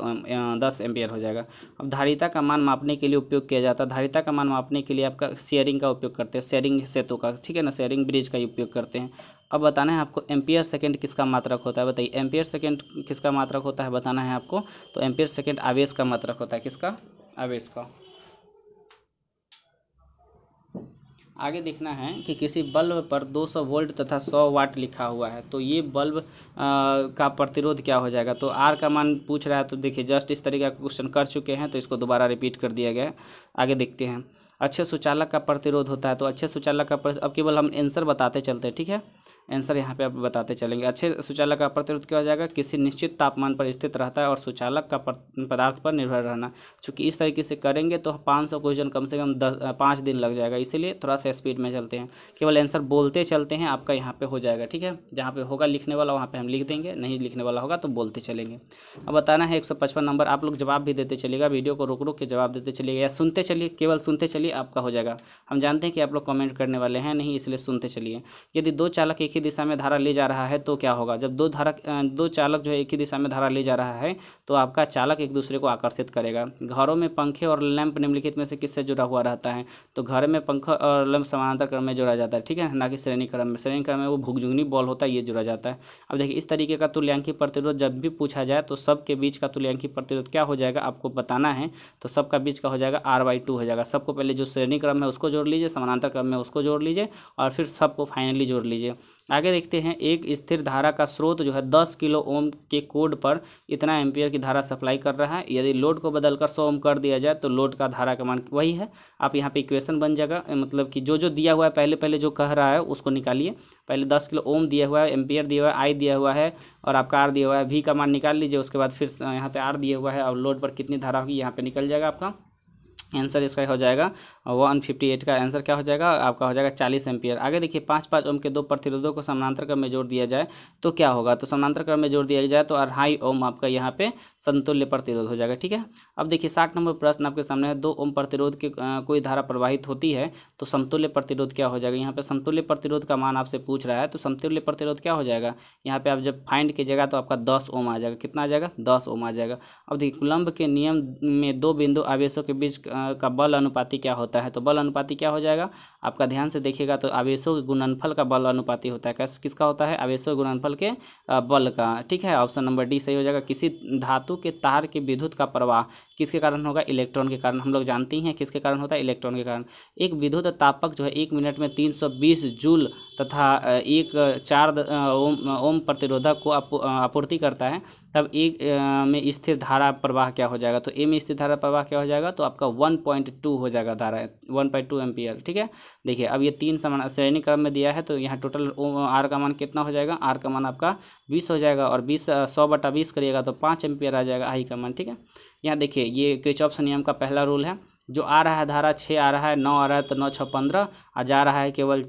दस एम्पियर हो जाएगा अब धारिता का मान मापने के लिए उपयोग किया जाता है धारिता का मान मापने के लिए आपका शेयरिंग का उपयोग करते हैं शेयरिंग सेतु का ठीक है ना शेयरिंग ब्रिज का उपयोग करते हैं अब बताना है आपको एम्पियर सेकेंड किसका मात्रक होता है बताइए एम्पियर सेकेंड किसका मात्रक होता है बताना है आपको तो एम्पियर सेकेंड आवेश का मात्रक होता है किसका आवेश का आगे देखना है कि किसी बल्ब पर 200 वोल्ट तथा 100 वाट लिखा हुआ है तो ये बल्ब आ, का प्रतिरोध क्या हो जाएगा तो आर का मान पूछ रहा है तो देखिए जस्ट इस तरीके का क्वेश्चन कर चुके हैं तो इसको दोबारा रिपीट कर दिया गया आगे देखते हैं अच्छे सुचालक का प्रतिरोध होता है तो अच्छे सुचालक का अब केवल हम आंसर बताते चलते हैं ठीक है आंसर यहाँ पे आप बताते चलेंगे अच्छे सुचालक का प्रतिरोध किया जाएगा किसी निश्चित तापमान पर स्थित रहता है और सुचालक का पदार्थ पर निर्भर रहना चूँकि इस तरीके से करेंगे तो पाँच सौ क्वेश्चन कम से कम दस पाँच दिन लग जाएगा इसीलिए थोड़ा सा स्पीड में चलते हैं केवल आंसर बोलते चलते हैं आपका यहाँ पर हो जाएगा ठीक है जहाँ पर होगा लिखने वाला वहाँ पर हम लिख देंगे नहीं लिखने वाला होगा तो बोलते चलेंगे अब बताना है एक नंबर आप लोग जवाब भी देते चलेगा वीडियो को रुक रुक के जवाब देते चलिए या सुनते चलिए केवल सुनते चलिए आपका हो जाएगा हम जानते हैं कि आप लोग कमेंट करने वाले हैं नहीं इसलिए सुनते चलिए यदि दो चालक एक एक ही दिशा में धारा ले जा रहा है तो क्या होगा जब दो धारक दो चालक जो है एक ही दिशा में धारा ले जा रहा है तो आपका चालक एक दूसरे को आकर्षित करेगा घरों में पंखे और लैंप निम्नलिखित में से किससे जुड़ा हुआ रहता है तो घर में पंखा और लैंप समानांतर क्रम में जोड़ा जाता है ठीक है ना कि श्रेणी क्रम में श्रेणी क्रम में वो भुगजुगनी बॉल होता है ये जुड़ा जाता है अब देखिए इस तरीके का तुल्यांकी प्रतिरोध जब भी पूछा जाए तो सबके बीच का तुल्यांकी प्रतिरोध क्या हो जाएगा आपको बताना है तो सबका बीच का हो जाएगा आर बाई टू हो जाएगा सबको पहले जो श्रेणी क्रम है उसको जोड़ लीजिए समानांतर क्रम में उसको जोड़ लीजिए और फिर सबको फाइनली जोड़ लीजिए आगे देखते हैं एक स्थिर धारा का स्रोत जो है दस किलो ओम के कोड पर इतना एम्पियर की धारा सप्लाई कर रहा है यदि लोड को बदलकर सौ ओम कर दिया जाए तो लोड का धारा का मान वही है आप यहाँ पे इक्वेशन बन जाएगा मतलब कि जो जो दिया हुआ है पहले पहले जो कह रहा है उसको निकालिए पहले दस किलो ओम दिया हुआ है एम्पियर दिया हुआ है आई दिया हुआ है और आपका आर दिया हुआ है वी का मान निकाल लीजिए उसके बाद फिर यहाँ पर आर दिया हुआ है और लोड पर कितनी धारा होगी यहाँ पर निकल जाएगा आपका आंसर इसका हो जाएगा वन फिफ्टी एट का आंसर क्या हो जाएगा आपका हो जाएगा चालीस एम्पियर आगे देखिए पाँच पाँच ओम के दो प्रतिरोधों को समानांतर क्रम में जोड़ दिया जाए तो क्या होगा तो समानांतर क्रम में जोड़ दिया जाए तो अढ़ाई ओम आपका यहाँ पे संतुल्य प्रतिरोध हो जाएगा ठीक है अब देखिए साठ नंबर प्रश्न आपके सामने है दो ओम प्रतिरोध की कोई धारा प्रवाहित होती है तो समतुल्य प्रतिरोध क्या हो जाएगा यहाँ पर समतुल्य प्रतिरोध का मान आपसे पूछ रहा है तो समतुल्य प्रतिरोध क्या हो जाएगा यहाँ पर आप जब फाइंड कीजिएगा तो आपका दस ओम आ जाएगा कितना आ जाएगा दस ओम आ जाएगा अब देखिए कुलम्ब के नियम में दो बिंदु आवेशों के बीच का बल अनुपाति क्या होता है तो बल अनुपाति क्या हो जाएगा आपका ध्यान से देखिएगा तो आवेशों के गुणनफल का बल अनुपाति होता है कैसे किसका होता है आवेशों गुणनफल के बल का ठीक है ऑप्शन नंबर डी सही हो जाएगा किसी धातु के तार के विद्युत का प्रवाह किसके कारण होगा इलेक्ट्रॉन के कारण हम लोग जानते ही हैं किसके कारण होता है इलेक्ट्रॉन के कारण एक विद्युत तापक जो है एक मिनट में तीन जूल तथा एक चार ओम ओम प्रतिरोधक को आपूर्ति करता है तब एक में स्थिर धारा प्रवाह क्या हो जाएगा तो ए में स्थिर धारा प्रवाह क्या हो जाएगा तो आपका वन पॉइंट टू हो जाएगा धारा वन पॉइंट टू एम्पियर ठीक है देखिए अब ये तीन समान श्रेणी क्रम में दिया है तो यहाँ टोटल आर का मान कितना हो जाएगा आर का मान आपका बीस हो जाएगा और बीस सौ बटा बीस करिएगा तो पाँच एम्पियर आ जाएगा आई का मान ठीक है यहाँ देखिए ये क्रिचऑप्स नियम का पहला रूल है जो आ रहा है धारा छः आ रहा है नौ आ रहा है तो नौ छः पंद्रह और जा रहा है केवल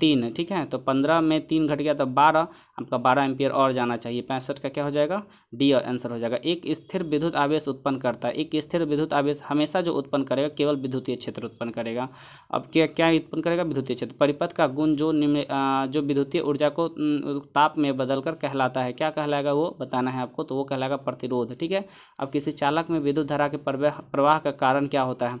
तीन ठीक है तो पंद्रह में तीन घट गया तो बारह आपका बारह एम्पियर और जाना चाहिए पैंसठ का क्या हो जाएगा डी आंसर हो जाएगा एक स्थिर विद्युत आवेश उत्पन्न करता है एक स्थिर विद्युत आवेश हमेशा जो उत्पन्न करेगा केवल विद्युतीय क्षेत्र उत्पन्न करेगा अब क्या क्या उत्पन्न करेगा विद्युतीय क्षेत्र परिपथ का गुण जो निम्न जो विद्युतीय ऊर्जा को ताप में बदलकर कहलाता है क्या कहलाएगा वो बताना है आपको तो वो कहलाएगा प्रतिरोध ठीक है अब किसी चालक में विद्युत धारा के प्रवाह का कारण क्या होता है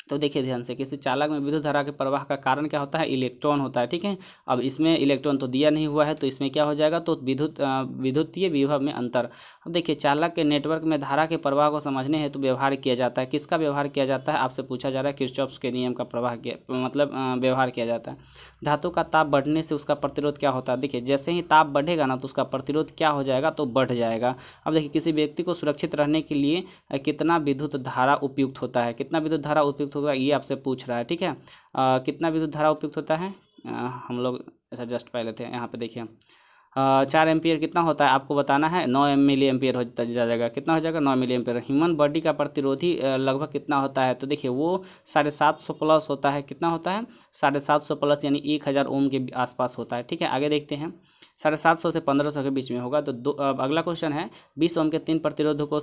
तो देखिए ध्यान से किसी चालक में विद्युत धारा के प्रवाह का कारण क्या होता है इलेक्ट्रॉन होता है ठीक है अब इसमें इलेक्ट्रॉन तो दिया नहीं हुआ है तो इसमें क्या हो जाएगा तो विद्युत विद्युतीय विभव में अंतर अब देखिए चालक के नेटवर्क में धारा के प्रवाह को समझने हेतु तो व्यवहार किया जाता है किसका व्यवहार किया जाता है आपसे पूछा जा रहा है किरचॉप्स के नियम का प्रवाह किया मतलब व्यवहार किया जाता है धातु का ताप बढ़ने से उसका प्रतिरोध क्या होता है देखिए जैसे ही ताप बढ़ेगा ना तो उसका प्रतिरोध क्या हो जाएगा तो बढ़ जाएगा अब देखिए किसी व्यक्ति को सुरक्षित रहने के लिए कितना विद्युत धारा उपयुक्त होता है कितना विद्युत धारा उपयुक्त होगा तो ये आपसे पूछ रहा है ठीक है आ, कितना विद्युत धारा उपयुक्त होता है आ, हम लोग ऐसा जस्ट पाए लेते हैं यहाँ पे देखिए चार एम्पियर कितना होता है आपको बताना है नौ मिली एम्पियर हो जाएगा कितना हो जाएगा नौ मिली एम्पियर ह्यूमन बॉडी का प्रतिरोधी लगभग कितना होता है तो देखिए वो साढ़े सात सौ प्लस होता है कितना होता है साढ़े सात सौ प्लस यानी एक हज़ार ओम के आसपास होता है ठीक है आगे देखते हैं साढ़े सात सौ से पंद्रह सौ के बीच में होगा तो दो अब अगला क्वेश्चन है बीस ओम के तीन प्रतिरोध को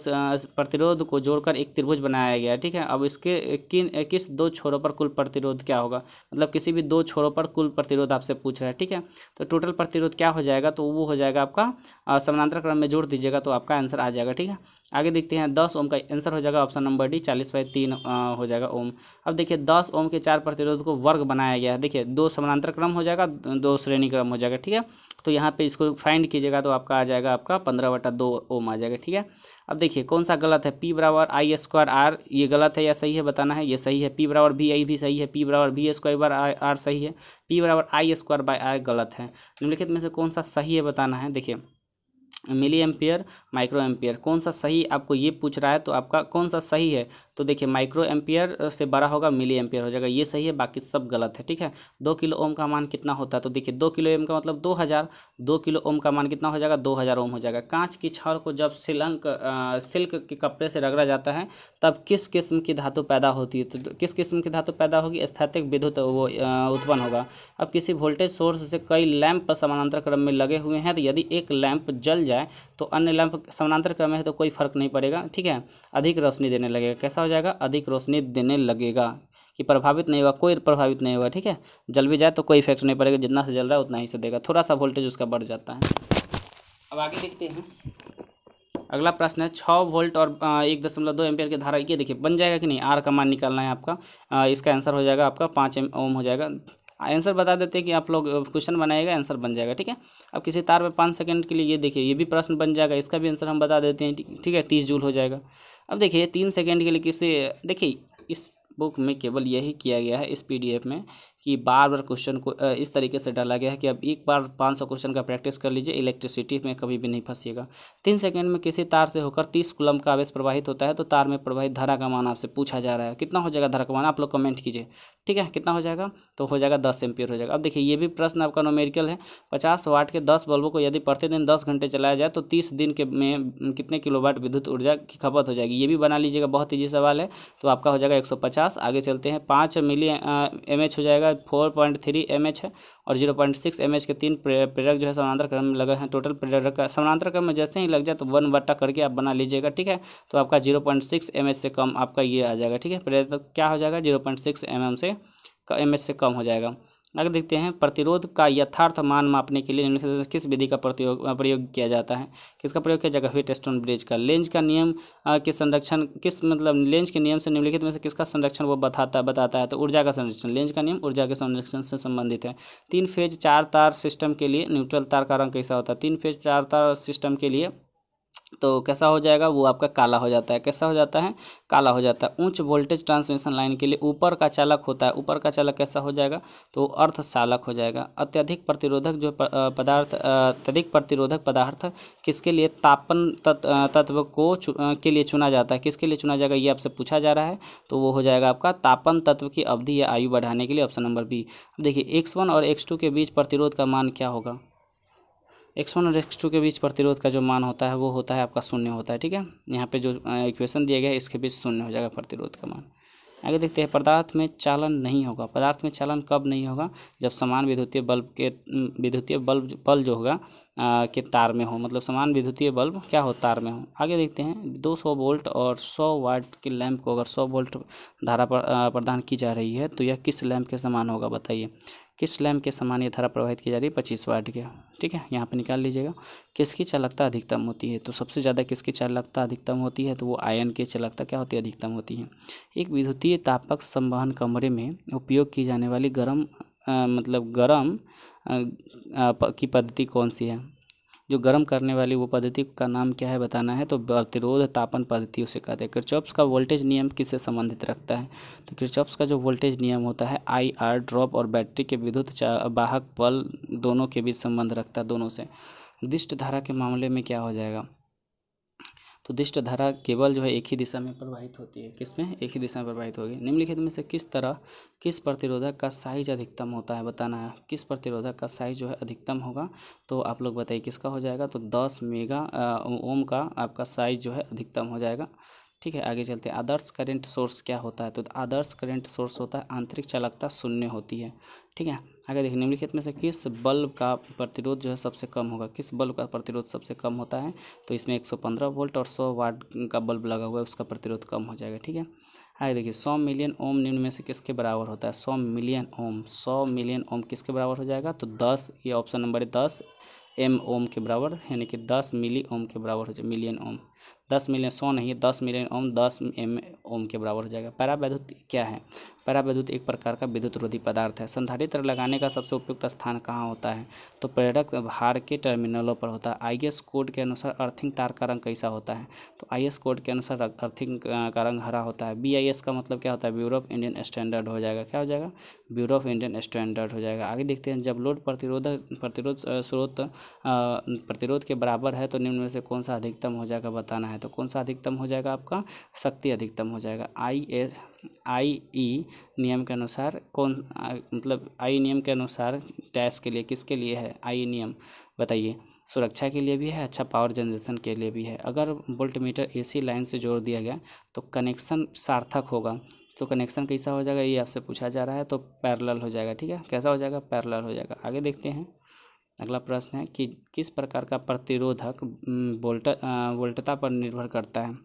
प्रतिरोध को जोड़कर एक त्रिभुज बनाया गया है ठीक है अब इसके किन किस दो छोरों पर कुल प्रतिरोध क्या होगा मतलब किसी भी दो छोरों पर कुल प्रतिरोध आपसे पूछ रहा है ठीक है तो टोटल प्रतिरोध क्या हो जाएगा तो वो हो जाएगा आपका समानांतर क्रम में जोड़ दीजिएगा तो आपका आंसर आ जाएगा ठीक है आगे देखते हैं दस ओम का आंसर हो जाएगा ऑप्शन नंबर डी चालीस बाई तीन हो जाएगा ओम अब देखिए दस ओम के चार प्रतिरोध को वर्ग बनाया गया है देखिए दो समानांतर क्रम हो जाएगा दो श्रेणी क्रम हो जाएगा ठीक है तो यहाँ पे इसको फाइंड कीजिएगा तो आपका आ जाएगा आपका पंद्रह बटा दो ओम आ जाएगा ठीक है अब देखिए कौन सा गलत है पी बराबर आई स्क्वायर आर ये गलत है या सही है बताना है ये सही है पी बराबर भी आई भी सही है पी बराबर भी स्क्वायर बार आर सही है पी बराबर आई स्क्वायर बाय आर गलत है निम्नलिखित में से कौन सा सही है बताना है देखिए मिली एम्पियर माइक्रो एम्पियर कौन सा सही आपको ये पूछ रहा है तो आपका कौन सा सही है तो देखिए माइक्रो एम्पियर से बड़ा होगा मिली एम्पियर हो जाएगा ये सही है बाकी सब गलत है ठीक है दो किलो ओम का मान कितना होता है तो देखिए दो किलो एम का मतलब दो हज़ार दो किलो ओम का मान कितना हो जाएगा दो हज़ार ओम हो जाएगा कांच की छड़ को जब सिलंक सिल्क के कपड़े से रगड़ा जाता है तब किस किस्म की धातु पैदा होती है तो किस किस्म की धातु पैदा होगी स्थैतिक विद्युत वो उत्पन्न होगा अब किसी वोल्टेज सोर्स से कई लैंप समानांतर क्रम में लगे हुए हैं तो यदि एक लैंप जल जाए तो अन्य लैंप समानांतर क्रम में है तो कोई फर्क नहीं पड़ेगा ठीक है अधिक रोशनी देने लगेगा कैसा हो जाएगा अधिक रोशनी देने लगेगा कि प्रभावित नहीं होगा कोई प्रभावित नहीं होगा ठीक है जल भी जाए तो कोई इफेक्ट नहीं पड़ेगा जितना से जल रहा है उतना ही से देगा थोड़ा सा वोल्टेज उसका बढ़ जाता है अब आगे देखते हैं अगला प्रश्न है छः वोल्ट और एक दशमलव दो एम्पेयर की धारा ये देखिए बन जाएगा कि नहीं आर का मान निकालना है आपका इसका आंसर हो जाएगा आपका पाँच एम ओम हो जाएगा आंसर बता देते हैं कि आप लोग क्वेश्चन बनाएगा आंसर बन जाएगा ठीक है अब किसी तार पर पाँच सेकंड के लिए ये देखिए ये भी प्रश्न बन जाएगा इसका भी आंसर हम बता देते हैं ठीक है तीस जूल हो जाएगा अब देखिए तीन सेकेंड के लिए किसी देखिए इस बुक में केवल यही किया गया है इस पीडीएफ में कि बार बार क्वेश्चन को इस तरीके से डाला गया है कि अब एक बार 500 क्वेश्चन का प्रैक्टिस कर लीजिए इलेक्ट्रिसिटी में कभी भी नहीं फंसिएगा तीन सेकंड में किसी तार से होकर तीस कुलम का आवेश प्रवाहित होता है तो तार में प्रवाहित धारा का मान आपसे पूछा जा रहा है कितना हो जाएगा धारा का मान आप लोग कमेंट कीजिए ठीक है कितना हो जाएगा तो हो जाएगा दस एम्पियर हो जाएगा अब देखिए ये भी प्रश्न आपका नोमेरिकल है पचास वाट के दस बल्बों को यदि प्रतिदिन दस घंटे चलाया जाए तो तीस दिन के में कितने किलोवाट विद्युत ऊर्जा की खपत हो जाएगी ये भी बना लीजिएगा बहुत ईजी सवाल है तो आपका हो जाएगा एक आगे चलते हैं पाँच मिली एम हो जाएगा four point three M H है और zero point six M H के तीन प्रेरक जो है समानांतर क्रम में लगे हैं टोटल प्रेरक का समानांतर क्रम में जैसे ही लग जाए तो वन बट्टा करके आप बना लीजिएगा ठीक है तो आपका zero point six M H से कम आपका ये आ जाएगा ठीक है प्रेरक क्या हो जाएगा zero point six M M से एम एच से कम हो जाएगा आगे देखते हैं प्रतिरोध का यथार्थ मान मापने के लिए किस विधि का प्रयोग प्रयोग किया जाता है किसका प्रयोग किया जाएगा फिर स्टोन ब्रिज का लेंज का नियम के संरक्षण किस मतलब लेंज के नियम से निम्नलिखित में से किसका संरक्षण वो बताता बताता है तो ऊर्जा का संरक्षण लेंज का नियम ऊर्जा के संरक्षण से संबंधित है तीन फेज चार तार सिस्टम के लिए न्यूट्रल तार का रंग कैसा होता है तीन फेज चार तार सिस्टम के लिए तो कैसा हो जाएगा वो आपका काला हो जाता है कैसा हो जाता है काला हो जाता है उच्च वोल्टेज ट्रांसमिशन लाइन के लिए ऊपर का चालक होता है ऊपर का चालक कैसा हो जाएगा तो अर्थ चालक हो जाएगा अत्यधिक प्रतिरोधक जो पदार्थ अत्यधिक प्रतिरोधक पदार्थ किसके लिए तापन तत्व को के लिए चुना जाता है किसके लिए चुना जाएगा ये आपसे पूछा जा रहा है तो वो हो जाएगा आपका तापन तत्व की अवधि या आयु बढ़ाने के लिए ऑप्शन नंबर बी देखिए एक्स वन और एक्स टू के बीच प्रतिरोध का मान क्या होगा एक्स वन और एक्स टू के बीच प्रतिरोध का जो मान होता है वो होता है आपका शून्य होता है ठीक है यहाँ पे जो इक्वेशन दिया गया है इसके बीच शून्य हो जाएगा प्रतिरोध का मान आगे देखते हैं पदार्थ में चालन नहीं होगा पदार्थ में चालन कब नहीं होगा जब समान विद्युतीय बल्ब के विद्युतीय बल्ब बल जो होगा के तार में हो मतलब समान विद्युतीय बल्ब क्या हो तार में हो आगे देखते हैं 200 वोल्ट और 100 वाट के लैंप को अगर 100 वोल्ट धारा प्रदान की जा रही है तो यह किस लैंप के समान होगा बताइए किस लैम्प के समान ये धारा प्रवाहित की जा रही है पच्चीस वाट के ठीक है यहाँ पे निकाल लीजिएगा किसकी चालकता अधिकतम होती है तो सबसे ज़्यादा किसकी चालकता अधिकतम होती है तो वो आयन की चालकता क्या होती है अधिकतम होती है एक विद्युतीय तापक संवहन कमरे में उपयोग की जाने वाली गर्म मतलब गर्म की पद्धति कौन सी है जो गर्म करने वाली वो पद्धति का नाम क्या है बताना है तो प्रतिरोध तापन पद्धति उसे कहते हैं क्रिचॉप्स का वोल्टेज नियम किससे संबंधित रखता है तो क्रिचॉप्स का जो वोल्टेज नियम होता है आई आर ड्रॉप और बैटरी के विद्युत वाहक बल दोनों के बीच संबंध रखता है दोनों से दिष्ट धारा के मामले में क्या हो जाएगा तो दिष्ट धारा केवल जो है एक ही दिशा में प्रवाहित होती है किस में एक ही दिशा में प्रवाहित होगी निम्नलिखित में से किस तरह किस प्रतिरोधक का साइज अधिकतम होता है बताना है किस प्रतिरोधक का साइज जो है अधिकतम होगा तो आप लोग बताइए किसका हो जाएगा तो दस मेगा ओम का आपका साइज जो है अधिकतम हो जाएगा ठीक है आगे चलते हैं आदर्श करेंट सोर्स क्या होता है तो आदर्श करेंट सोर्स होता है आंतरिक चालकता शून्य होती है ठीक है आगे देखिए निम्नलिखित में से किस बल्ब का प्रतिरोध जो है सबसे कम होगा किस बल्ब का प्रतिरोध सबसे कम होता है तो इसमें 115 वोल्ट और 100 वाट का बल्ब लगा हुआ है उसका प्रतिरोध कम हो जाएगा ठीक है आगे देखिए सौ मिलियन ओम निम्न में से किसके बराबर होता है सौ मिलियन ओम सौ मिलियन ओम किसके बराबर हो जाएगा तो दस ये ऑप्शन नंबर है दस एम ओम के बराबर यानी कि दस मिली ओम के बराबर हो जाए मिलियन ओम दस मिलियन सौ नहीं दस मिलियन ओम दस एम ओम के बराबर हो जाएगा पैरा वैद्युत क्या है पैरा विद्युत एक प्रकार का विद्युत रोधी पदार्थ है संधारित्र लगाने का सबसे उपयुक्त स्थान कहाँ होता है तो प्रेरक भार के टर्मिनलों पर होता है आई कोड के अनुसार अर्थिंग तार का रंग कैसा होता है तो आई कोड के अनुसार अर्थिंग का रंग हरा होता है बी का मतलब क्या होता है ब्यूरो ऑफ इंडियन स्टैंडर्ड हो जाएगा क्या हो जाएगा ब्यूरो ऑफ इंडियन स्टैंडर्ड हो जाएगा आगे देखते हैं जब लोड प्रतिरोध प्रतिरोध स्रोत प्रतिरोध के बराबर है तो निम्न में से कौन सा अधिकतम हो जाएगा बताना है तो कौन सा अधिकतम हो जाएगा आपका शक्ति अधिकतम हो जाएगा I S I E e नियम के अनुसार कौन मतलब आई नियम के अनुसार टैक्स के लिए किसके लिए है आई नियम बताइए सुरक्षा के लिए भी है अच्छा पावर जनरेशन के लिए भी है अगर वोल्ट मीटर एसी लाइन से जोड़ दिया गया तो कनेक्शन सार्थक होगा तो कनेक्शन कैसा हो जाएगा ये आपसे पूछा जा रहा है तो पैरेलल हो जाएगा ठीक है कैसा हो जाएगा पैरेलल हो जाएगा आगे देखते हैं अगला प्रश्न है कि किस प्रकार का प्रतिरोधक वोल्ट वोल्टता पर निर्भर करता है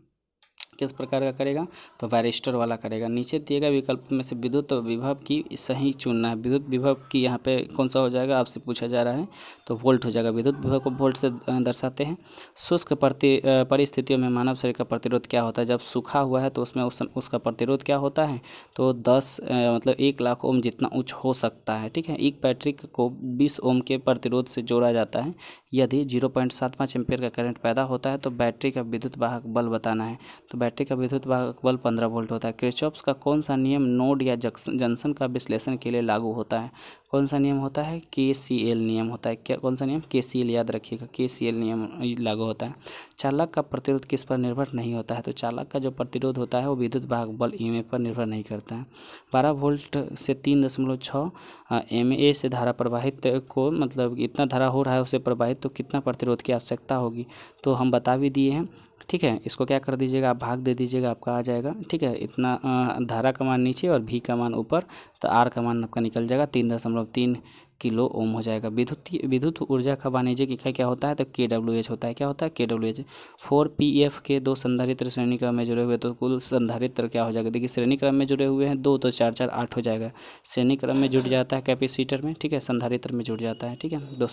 किस प्रकार का करेगा तो वैरिस्टर वाला करेगा नीचे दिए गए विकल्प में से विद्युत विभव की सही चुनना है विद्युत विभव की यहाँ पे कौन सा हो जाएगा आपसे पूछा जा रहा है तो वोल्ट हो जाएगा विद्युत विभव को वोल्ट से दर्शाते हैं शुष्क प्रति परिस्थितियों में मानव शरीर का प्रतिरोध क्या होता है जब सूखा हुआ है तो उसमें उस, उसका प्रतिरोध क्या होता है तो दस मतलब एक लाख ओम जितना उच्च हो सकता है ठीक है एक बैटरी को बीस ओम के प्रतिरोध से जोड़ा जाता है यदि जीरो पॉइंट सात पाँच एम्पियर का करंट पैदा होता है तो बैटरी का विद्युत वाहक बल बताना है तो बैटरी का विद्युत वाहक बल पंद्रह वोल्ट होता है क्रिचॉप्स का कौन सा नियम नोड या जंक्शन का विश्लेषण के लिए लागू होता है कौन सा नियम होता है के सी एल नियम होता है क्या कौन सा नियम के सी एल याद रखिएगा के सी एल नियम लागू होता है चालक का प्रतिरोध किस पर निर्भर नहीं होता है तो चालक का जो प्रतिरोध होता है वो विद्युत वाहक बल ई e पर निर्भर नहीं करता है बारह वोल्ट से तीन दशमलव छः एम हाँ, ए से धारा प्रवाहित को मतलब इतना धारा हो रहा है उसे प्रवाहित तो कितना प्रतिरोध की आवश्यकता होगी तो हम बता भी दिए हैं ठीक है इसको क्या कर दीजिएगा आप भाग दे दीजिएगा आपका आ जाएगा ठीक है इतना धारा का मान नीचे और भी का मान ऊपर तो आर का मान आपका निकल जाएगा तीन दशमलव तीन किलो ओम हो जाएगा विद्युत विद्युत ऊर्जा का वाणिज्यिक इकाई क्या होता है तो के डब्ल्यू एच होता है क्या होता है K W H four P F के दो संधारित्र श्रेणी क्रम में जुड़े हुए तो कुल संधारित्र क्या हो जाएगा देखिए श्रेणी क्रम में जुड़े हुए हैं दो तो चार चार आठ हो जाएगा श्रेणी क्रम में जुड़ जाता है कैपेसिटर में ठीक है संधारित्र में जुड़ जाता है ठीक है दो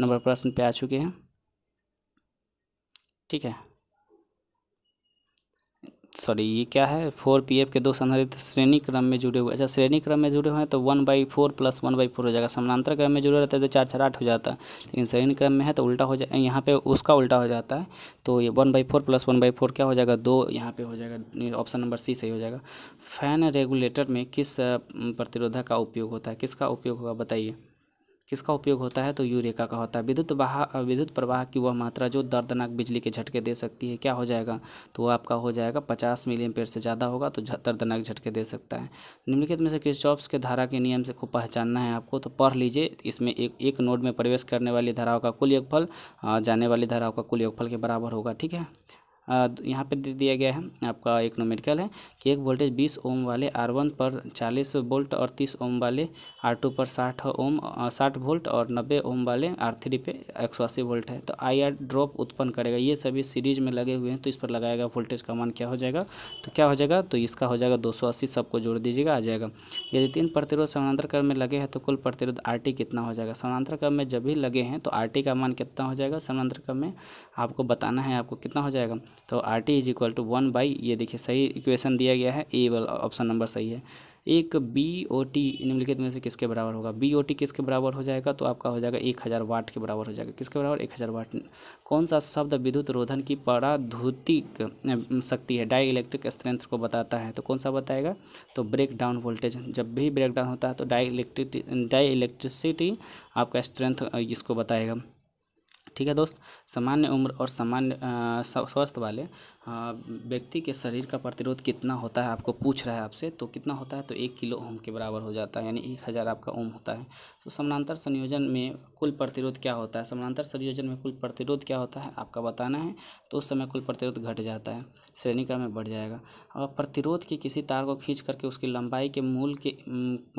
नंबर प्रश्न पे आ चुके हैं ठीक है सॉरी ये क्या है फोर पी के दो संधारित्र श्रेणी क्रम में जुड़े हुए अच्छा श्रेणी क्रम में जुड़े हुए हैं तो one by four plus one by four हो जाएगा समानांतर क्रम में जुड़े रहते हैं तो चार चार आठ हो जाता है लेकिन श्रेणी क्रम में है तो उल्टा हो जाए यहाँ पे उसका उल्टा हो जाता है तो ये one by four plus one by four क्या हो जाएगा दो यहाँ पर हो जाएगा ऑप्शन नंबर सी सही हो जाएगा फैन रेगुलेटर में किस प्रतिरोधक का उपयोग होता है किसका उपयोग होगा बताइए किसका उपयोग होता है तो यूरेका का होता है विद्युत वाह विद्युत प्रवाह की वह मात्रा जो दर्दनाक बिजली के झटके दे सकती है क्या हो जाएगा तो वह आपका हो जाएगा पचास मिलियन पेड़ से ज़्यादा होगा तो दर्दनाक झटके दे सकता है निम्नलिखित में से किस के धारा के नियम से खूब पहचानना है आपको तो पढ़ लीजिए इसमें एक एक नोड में प्रवेश करने वाली धाराओं का कुल योगफल जाने वाली धाराओं का कुल योगफल के बराबर होगा ठीक है यहाँ पे दे दिया गया है आपका एक नोमेरिकल है कि एक वोल्टेज 20 ओम वाले आर वन पर 40 वोल्ट और 30 ओम वाले आर टू पर 60 ओम 60 वोल्ट और 90 ओम वाले आर थ्री पे एक वोल्ट है तो आई ड्रॉप उत्पन्न करेगा ये सभी सीरीज में लगे हुए हैं तो इस पर लगाएगा वोल्टेज का मान क्या हो जाएगा तो क्या हो जाएगा तो इसका हो जाएगा दो सबको जोड़ दीजिएगा आ जाएगा यदि तीन प्रतिरोध समानांतर क्रम में लगे हैं तो कुल प्रतिरोध आर कितना हो जाएगा समानांतर क्रम में जब भी लगे हैं तो आर का मान कितना हो जाएगा समानांतर क्रम में आपको बताना है आपको कितना हो जाएगा तो R T is equal to one by ये देखिए सही इक्वेशन दिया गया है ए वाला ऑप्शन नंबर सही है एक बी ओ टी निम्नलिखित में से किसके बराबर होगा बी ओ टी किसके बराबर हो जाएगा तो आपका हो जाएगा एक हज़ार वाट के बराबर हो जाएगा किसके बराबर एक हज़ार वाट कौन सा शब्द विद्युत रोधन की पराधुतिक शक्ति है डाई इलेक्ट्रिक स्ट्रेंथ को बताता है तो कौन सा बताएगा तो ब्रेक डाउन वोल्टेज जब भी ब्रेक डाउन होता है तो डाई इलेक्ट्रिक डाई इलेक्ट्रिसिटी आपका स्ट्रेंथ इसको बताएगा ठीक है दोस्त सामान्य उम्र और सामान्य स्वस्थ वाले हाँ, व्यक्ति के शरीर का प्रतिरोध कितना होता है आपको पूछ रहा है आपसे तो कितना होता है तो एक किलो ओम के बराबर हो जाता है यानी एक हज़ार आपका ओम होता है तो समानांतर संयोजन में कुल प्रतिरोध क्या होता है समानांतर संयोजन में कुल प्रतिरोध क्या होता है आपका बताना है तो उस समय कुल प्रतिरोध घट जाता है श्रेणी क्रम में बढ़ जाएगा अब प्रतिरोध की किसी तार को खींच करके उसकी लंबाई के मूल के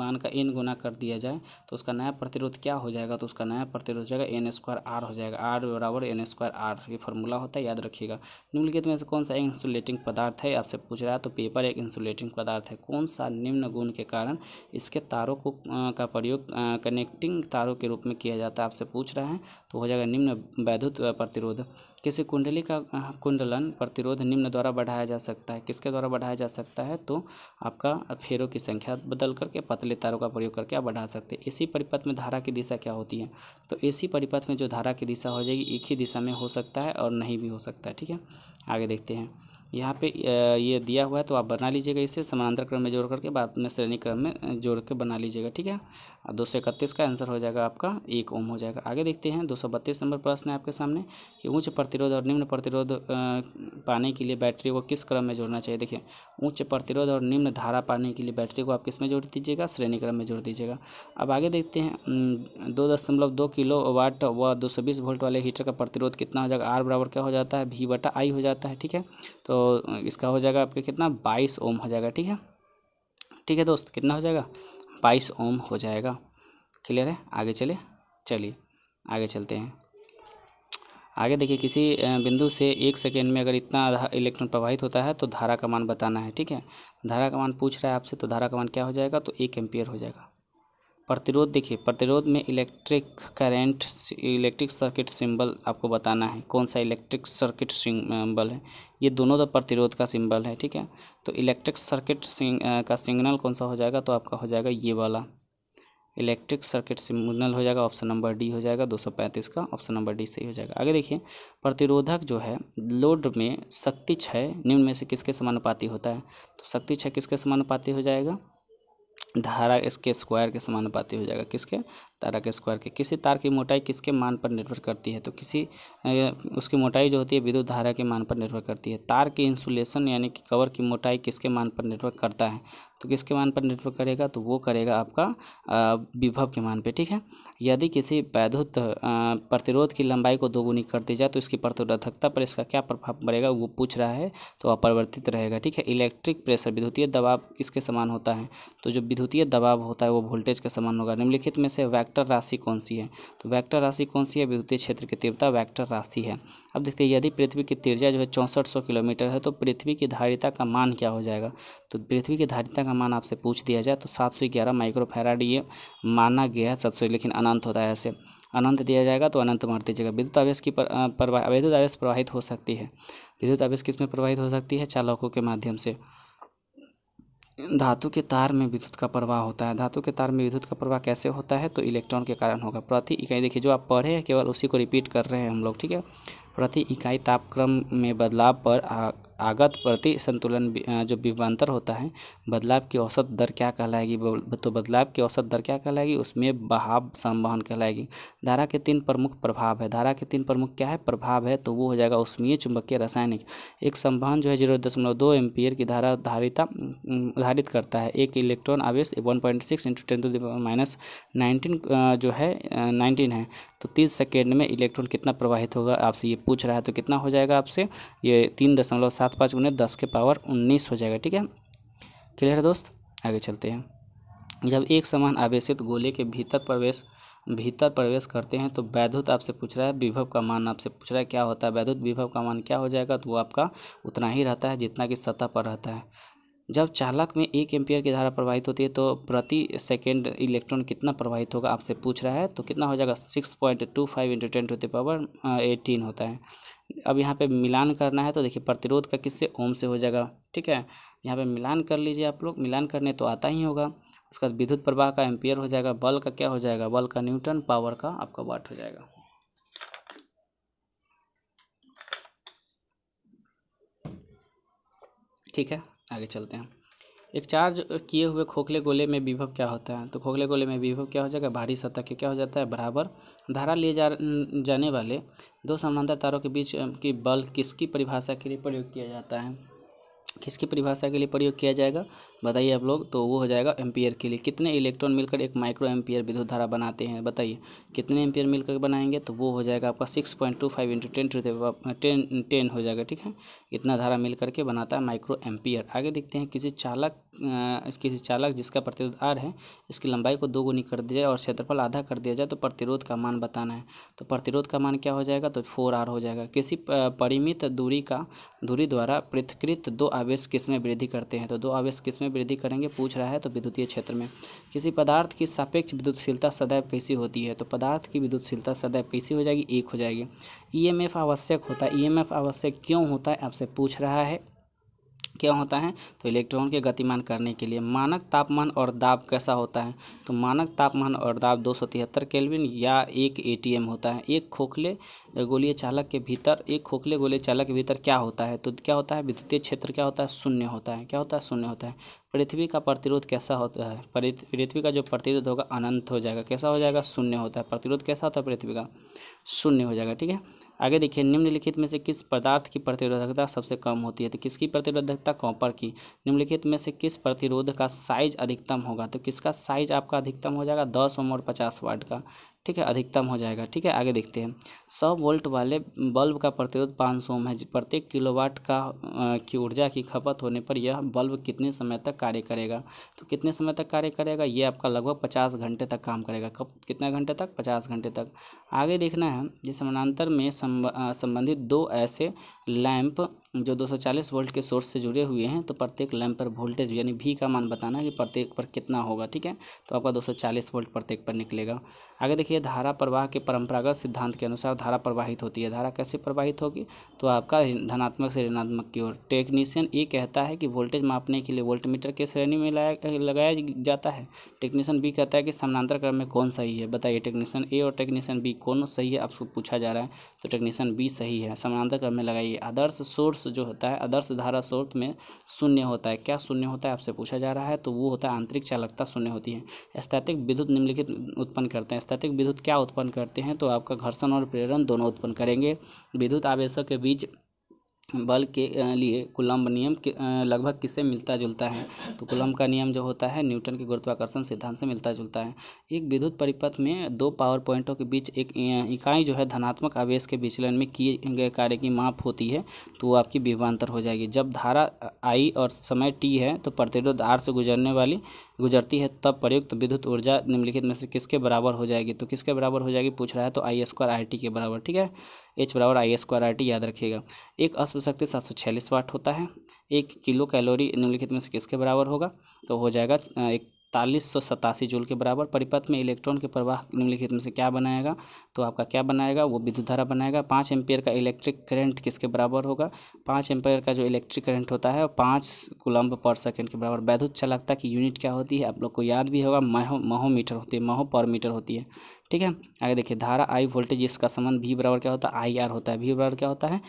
मान का एन गुना कर दिया जाए तो उसका नया प्रतिरोध क्या हो जाएगा तो उसका नया प्रतिरोध हो जाएगा एन स्क्वायर आर हो जाएगा आर बराबर एन स्क्वायर आर ये फॉर्मूला होता है याद रखिएगा निम्नलिखित में से कौन सा इंसुलेटिंग पदार्थ है आपसे पूछ रहा है तो पेपर एक इंसुलेटिंग पदार्थ है कौन सा निम्न गुण के कारण इसके तारों को आ, का प्रयोग कनेक्टिंग तारों के रूप में किया जाता है आपसे पूछ रहा है तो हो जाएगा निम्न वैद्युत प्रतिरोध किसी कुंडली का कुंडलन प्रतिरोध निम्न द्वारा बढ़ाया जा सकता है किसके द्वारा बढ़ाया जा सकता है तो आपका फेरों की संख्या बदल करके पतले तारों का प्रयोग करके आप बढ़ा सकते हैं इसी परिपथ में धारा की दिशा क्या होती है तो इसी परिपथ में जो धारा की दिशा हो जाएगी एक ही दिशा में हो सकता है और नहीं भी हो सकता है ठीक है आगे देखते हैं यहाँ पे ये दिया हुआ है तो आप बना लीजिएगा इसे समानांतर क्रम में जोड़ करके बाद में श्रेणी क्रम में जोड़ के बना लीजिएगा ठीक है दो सौ इकतीस का आंसर हो जाएगा आपका एक ओम हो जाएगा आगे देखते हैं दो सौ बत्तीस नंबर प्रश्न है आपके सामने कि उच्च प्रतिरोध और निम्न प्रतिरोध पाने के लिए बैटरी को किस क्रम में जोड़ना चाहिए देखिए उच्च प्रतिरोध और निम्न धारा पाने के लिए बैटरी को आप किस में जोड़ दीजिएगा श्रेणी क्रम में जोड़ दीजिएगा अब आगे देखते हैं दो दशमलव दो किलो वाट व दो सौ बीस वोल्ट वाले हीटर का प्रतिरोध कितना हो जाएगा आर बराबर क्या हो जाता है भी बटा आई हो जाता है ठीक है तो तो इसका हो जाएगा आपके कितना बाईस ओम हो जाएगा ठीक है ठीक है दोस्त कितना हो जाएगा बाईस ओम हो जाएगा क्लियर है आगे चले चलिए आगे चलते हैं आगे देखिए किसी बिंदु से एक सेकेंड में अगर इतना इलेक्ट्रॉन प्रवाहित होता है तो धारा का मान बताना है ठीक है धारा का मान पूछ रहा है आपसे तो धारा का मान क्या हो जाएगा तो एक एम्पियर हो जाएगा प्रतिरोध देखिए प्रतिरोध में electric current electric circuit symbol आपको बताना है कौन सा इलेक्ट्रिक सर्किट सिंबल है ये दोनों तो प्रतिरोध का सिंबल है ठीक है तो इलेक्ट्रिक सर्किट का सिग्नल कौन सा हो जाएगा तो आपका हो जाएगा ये वाला इलेक्ट्रिक सर्किट सिग्नल हो जाएगा ऑप्शन नंबर डी हो जाएगा दो का ऑप्शन नंबर डी सही हो जाएगा आगे देखिए प्रतिरोधक जो है लोड में शक्ति छय निम्न में से किसके समानुपाती होता है तो शक्ति छय किसके समानुपाती हो जाएगा धारा इसके स्क्वायर के समानुपाती हो जाएगा किसके तारा के स्क्वायर के किसी तार की मोटाई किसके मान पर निर्भर करती है तो किसी उसकी मोटाई जो होती है विद्युत धारा के मान पर निर्भर करती है तार की इंसुलेशन यानी कि कवर की मोटाई किसके मान पर निर्भर करता है तो किसके मान पर निर्भर करेगा तो वो करेगा आपका विभव के मान पे ठीक है यदि किसी वैधुत प्रतिरोध की लंबाई को दोगुनी कर दी जाए तो इसकी प्रतिरोधकता पर इसका क्या प्रभाव पड़ेगा वो पूछ रहा है तो अपरिवर्तित रहेगा ठीक है इलेक्ट्रिक प्रेशर विद्युतीय दबाव किसके समान होता है तो जो विद्युतीय दबाव होता है वो वोल्टेज के समान होगा निम्नलिखित में से वैक्टर राशि कौन सी है तो वैक्टर राशि कौन सी है विद्युतीय क्षेत्र की तीव्रता वैक्टर राशि है अब देखते हैं यदि पृथ्वी की तिरजा जो है चौंसठ किलोमीटर है तो पृथ्वी की धारिता का मान क्या हो जाएगा तो पृथ्वी की धारिता का मान आपसे पूछ दिया जाए तो सात सौ ग्यारह माइक्रोफेराड ये माना गया है सात सौ लेकिन अनंत होता है ऐसे अनंत दिया जाएगा तो अनंत मान दीजिएगा विद्युत आवेश की प्रवाह विद्युत आवेश प्रवाहित हो सकती है विद्युत आवेश किस में प्रवाहित हो सकती है चालकों के माध्यम से धातु के तार में विद्युत का प्रवाह होता है धातु के तार में विद्युत का प्रवाह कैसे होता है तो इलेक्ट्रॉन के कारण होगा प्रति इकाई देखिए जो आप पढ़े हैं केवल उसी को रिपीट कर रहे हैं हम लोग ठीक है प्रति इकाई तापक्रम में बदलाव पर आगत प्रति संतुलन जो विभवांतर होता है बदलाव की औसत दर क्या कहलाएगी तो बदलाव की औसत दर क्या कहलाएगी उसमें बहाव संवहन कहलाएगी धारा के तीन प्रमुख प्रभाव है धारा के तीन प्रमुख क्या है प्रभाव है तो वो हो जाएगा उसमें चुंबकीय रासायनिक एक संवहन जो है जीरो दशमलव दो एम्पियर की धारा धारिता धारित करता है एक इलेक्ट्रॉन आवेश one point six into ten to minus nineteen जो है नाइनटीन है तो तीस सेकेंड में इलेक्ट्रॉन कितना प्रवाहित होगा आपसे ये पूछ रहा है तो कितना हो जाएगा आपसे ये तीन दशमलव सात सात पाँच गुने दस के पावर उन्नीस हो जाएगा ठीक है क्लियर है दोस्त आगे चलते हैं जब एक समान आवेशित गोले के भीतर प्रवेश भीतर प्रवेश करते हैं तो वैद्युत आपसे पूछ रहा है विभव का मान आपसे पूछ रहा है क्या होता है वैद्युत विभव का मान क्या हो जाएगा तो वो आपका उतना ही रहता है जितना कि सतह पर रहता है जब चालक में एक एम्पियर की धारा प्रवाहित होती है तो प्रति सेकेंड इलेक्ट्रॉन कितना प्रवाहित होगा आपसे पूछ रहा है तो कितना हो जाएगा six point two five into ten to the power eighteen होता है अब यहाँ पे मिलान करना है तो देखिए प्रतिरोध का किससे ओम से हो जाएगा ठीक है यहाँ पे मिलान कर लीजिए आप लोग मिलान करने तो आता ही होगा उसके बाद विद्युत प्रवाह का एम्पियर हो जाएगा बल का क्या हो जाएगा बल का न्यूटन पावर का आपका वाट हो जाएगा ठीक है आगे चलते हैं एक चार्ज किए हुए खोखले गोले में विभव क्या होता है तो खोखले गोले में विभव क्या हो जाएगा भारी सतह के क्या हो जाता है बराबर धारा लिए जा जाने वाले दो समानांतर तारों के बीच की बल किसकी परिभाषा के लिए प्रयोग किया जाता है किसकी परिभाषा के लिए प्रयोग किया जाएगा बताइए आप लोग तो वो हो जाएगा एम्पियर के लिए कितने इलेक्ट्रॉन मिलकर एक माइक्रो एम्पियर विद्युत धारा बनाते हैं बताइए कितने एम्पियर मिलकर बनाएंगे तो वो हो जाएगा आपका six point two five into ten to ten ten हो जाएगा ठीक है इतना धारा मिल करके बनाता है माइक्रो एम्पियर आगे देखते हैं किसी चालक किसी चालक जिसका प्रतिरोध आर है इसकी लंबाई को दो गुनी कर दिया जाए और क्षेत्रफल आधा कर दिया जाए तो प्रतिरोध का मान बताना है तो प्रतिरोध का मान क्या हो जाएगा तो फोर आर हो जाएगा किसी परिमित दूरी का दूरी द्वारा पृथकृत दो आवेश किस्में वृद्धि करते हैं तो दो आवेश किस्में वृद्धि करेंगे पूछ रहा है तो विद्युतीय क्षेत्र में किसी पदार्थ की सापेक्ष विद्युतशीलता सदैव कैसी होती है तो पदार्थ की विद्युतशीलता सदैव कैसी हो जाएगी एक हो जाएगी ई e आवश्यक होता है ई e आवश्यक क्यों होता है आपसे पूछ रहा है क्या होता है तो इलेक्ट्रॉन के गतिमान करने के लिए मानक तापमान और दाब कैसा होता है तो मानक तापमान और दाब दो सौ तिहत्तर केल्विन या एक एटीएम होता है एक खोखले गोलीय चालक के भीतर एक खोखले गोलीय चालक के भीतर क्या होता है तो क्या होता है विद्युतीय क्षेत्र क्या होता है शून्य होता है क्या होता है शून्य होता है पृथ्वी का प्रतिरोध कैसा होता है पृथ्वी का जो प्रतिरोध होगा अनंत हो जाएगा कैसा हो जाएगा शून्य होता है प्रतिरोध कैसा होता है पृथ्वी का शून्य हो जाएगा ठीक है आगे देखिए निम्नलिखित में से किस पदार्थ की प्रतिरोधकता सबसे कम होती है तो किसकी प्रतिरोधकता कॉपर की निम्नलिखित में से किस प्रतिरोध का साइज अधिकतम होगा तो किसका साइज आपका अधिकतम हो जाएगा दस ओम और पचास वाट का ठीक है अधिकतम हो जाएगा ठीक है आगे देखते हैं सौ वोल्ट वाले बल्ब का प्रतिरोध पाँच सौ है प्रत्येक किलोवाट का की ऊर्जा की खपत होने पर यह बल्ब कितने समय तक कार्य करेगा तो कितने समय तक कार्य करेगा यह आपका लगभग पचास घंटे तक काम करेगा कब कितना घंटे तक पचास घंटे तक आगे देखना है जिस समानांतर में संबंधित दो ऐसे लैंप जो 240 वोल्ट के सोर्स से जुड़े हुए हैं तो प्रत्येक लैम्प पर वोल्टेज यानी भी का मान बताना है कि प्रत्येक पर कितना होगा ठीक है तो आपका 240 वोल्ट प्रत्येक पर निकलेगा आगे देखिए धारा प्रवाह के परंपरागत सिद्धांत के अनुसार धारा प्रवाहित होती है धारा कैसे प्रवाहित होगी तो आपका धनात्मक से ऋणात्मक की ओर टेक्नीशियन ये कहता है कि वोल्टेज मापने के लिए वोल्टमीटर के श्रेणी में लगाया जाता है टेक्नीशियन बी कहता है कि समानांतर क्रम में कौन सही है बताइए टेक्नीशियन ए और टेक्नीशियन बी कौन सही है आपको पूछा जा रहा है तो टेक्नीशियन बी सही है समानांतर क्रम में लगाइए आदर्श सोर्स आदर्श जो होता है आदर्श धारा स्रोत में शून्य होता है क्या शून्य होता है आपसे पूछा जा रहा है तो वो होता है आंतरिक चालकता शून्य होती है स्थैतिक विद्युत निम्नलिखित उत्पन्न करते हैं स्थैतिक विद्युत क्या उत्पन्न करते हैं तो आपका घर्षण और प्रेरण दोनों उत्पन्न करेंगे विद्युत आवेशों के बीच बल के लिए कुलम्ब नियम के लगभग किससे मिलता जुलता है तो कूलम्ब का नियम जो होता है न्यूटन के गुरुत्वाकर्षण सिद्धांत से मिलता जुलता है एक विद्युत परिपथ में दो पावर पॉइंटों के बीच एक इकाई जो है धनात्मक आवेश के विचलन में किए गए कार्य की माप होती है तो वो आपकी विभवान्तर हो जाएगी जब धारा आई और समय टी है तो प्रतिरोध आर से गुजरने वाली गुजरती है तब प्रयुक्त तो विद्युत ऊर्जा निम्नलिखित में से किसके बराबर हो जाएगी तो किसके बराबर हो जाएगी पूछ रहा है तो आई स्क्वायर आई टी के बराबर ठीक है एच बराबर आई स्क्वायर आर टी याद रखिएगा एक अश्वशक्ति सात सौ छियालीस वाट होता है एक किलो कैलोरी निम्नलिखित में से किसके बराबर होगा तो हो जाएगा इकतालीस सौ सतासी जूल के बराबर परिपथ में इलेक्ट्रॉन के प्रवाह निम्नलिखित में से क्या बनाएगा तो आपका क्या बनाएगा वो विद्युत धारा बनाएगा पाँच एम्पियर का इलेक्ट्रिक करंट किसके बराबर होगा पाँच एम्पियर का जो इलेक्ट्रिक करंट होता है पाँच कुलम्ब पर सेकेंड के बराबर वैद्युत चालकता की यूनिट क्या होती है आप लोग को याद भी होगा महो महो मीटर होती है महो पर मीटर होती है ठीक है आगे देखिए धारा आई वोल्टेज इसका संबंध भी बराबर क्या होता है आई आर होता है भी बराबर क्या होता है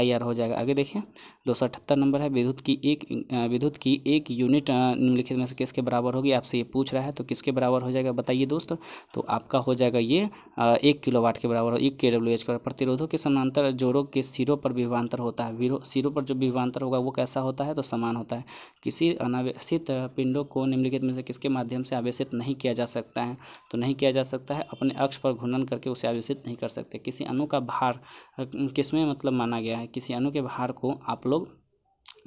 आई आर हो जाएगा आगे देखिए दो सौ अठहत्तर नंबर है विद्युत की एक विद्युत की एक यूनिट निम्नलिखित में से किसके बराबर होगी आपसे ये पूछ रहा है तो किसके बराबर हो जाएगा बताइए दोस्तों तो आपका हो जाएगा ये एक किलो वाट के बराबर एक के डब्ल्यू एच के प्रतिरोधों के समानांतर जोड़ों के सिरों पर विभांतर होता है सिरों पर जो विभांतर होगा वो कैसा होता है तो समान होता है किसी अनावेशित पिंडों को निम्नलिखित में से किसके माध्यम से आवेशित नहीं किया जा सकता है तो नहीं किया जा सकता है अपने अक्ष पर घूर्णन करके उसे आवेशित नहीं कर सकते किसी अणु का भार किसमें मतलब माना गया है किसी अणु के भार को आप लोग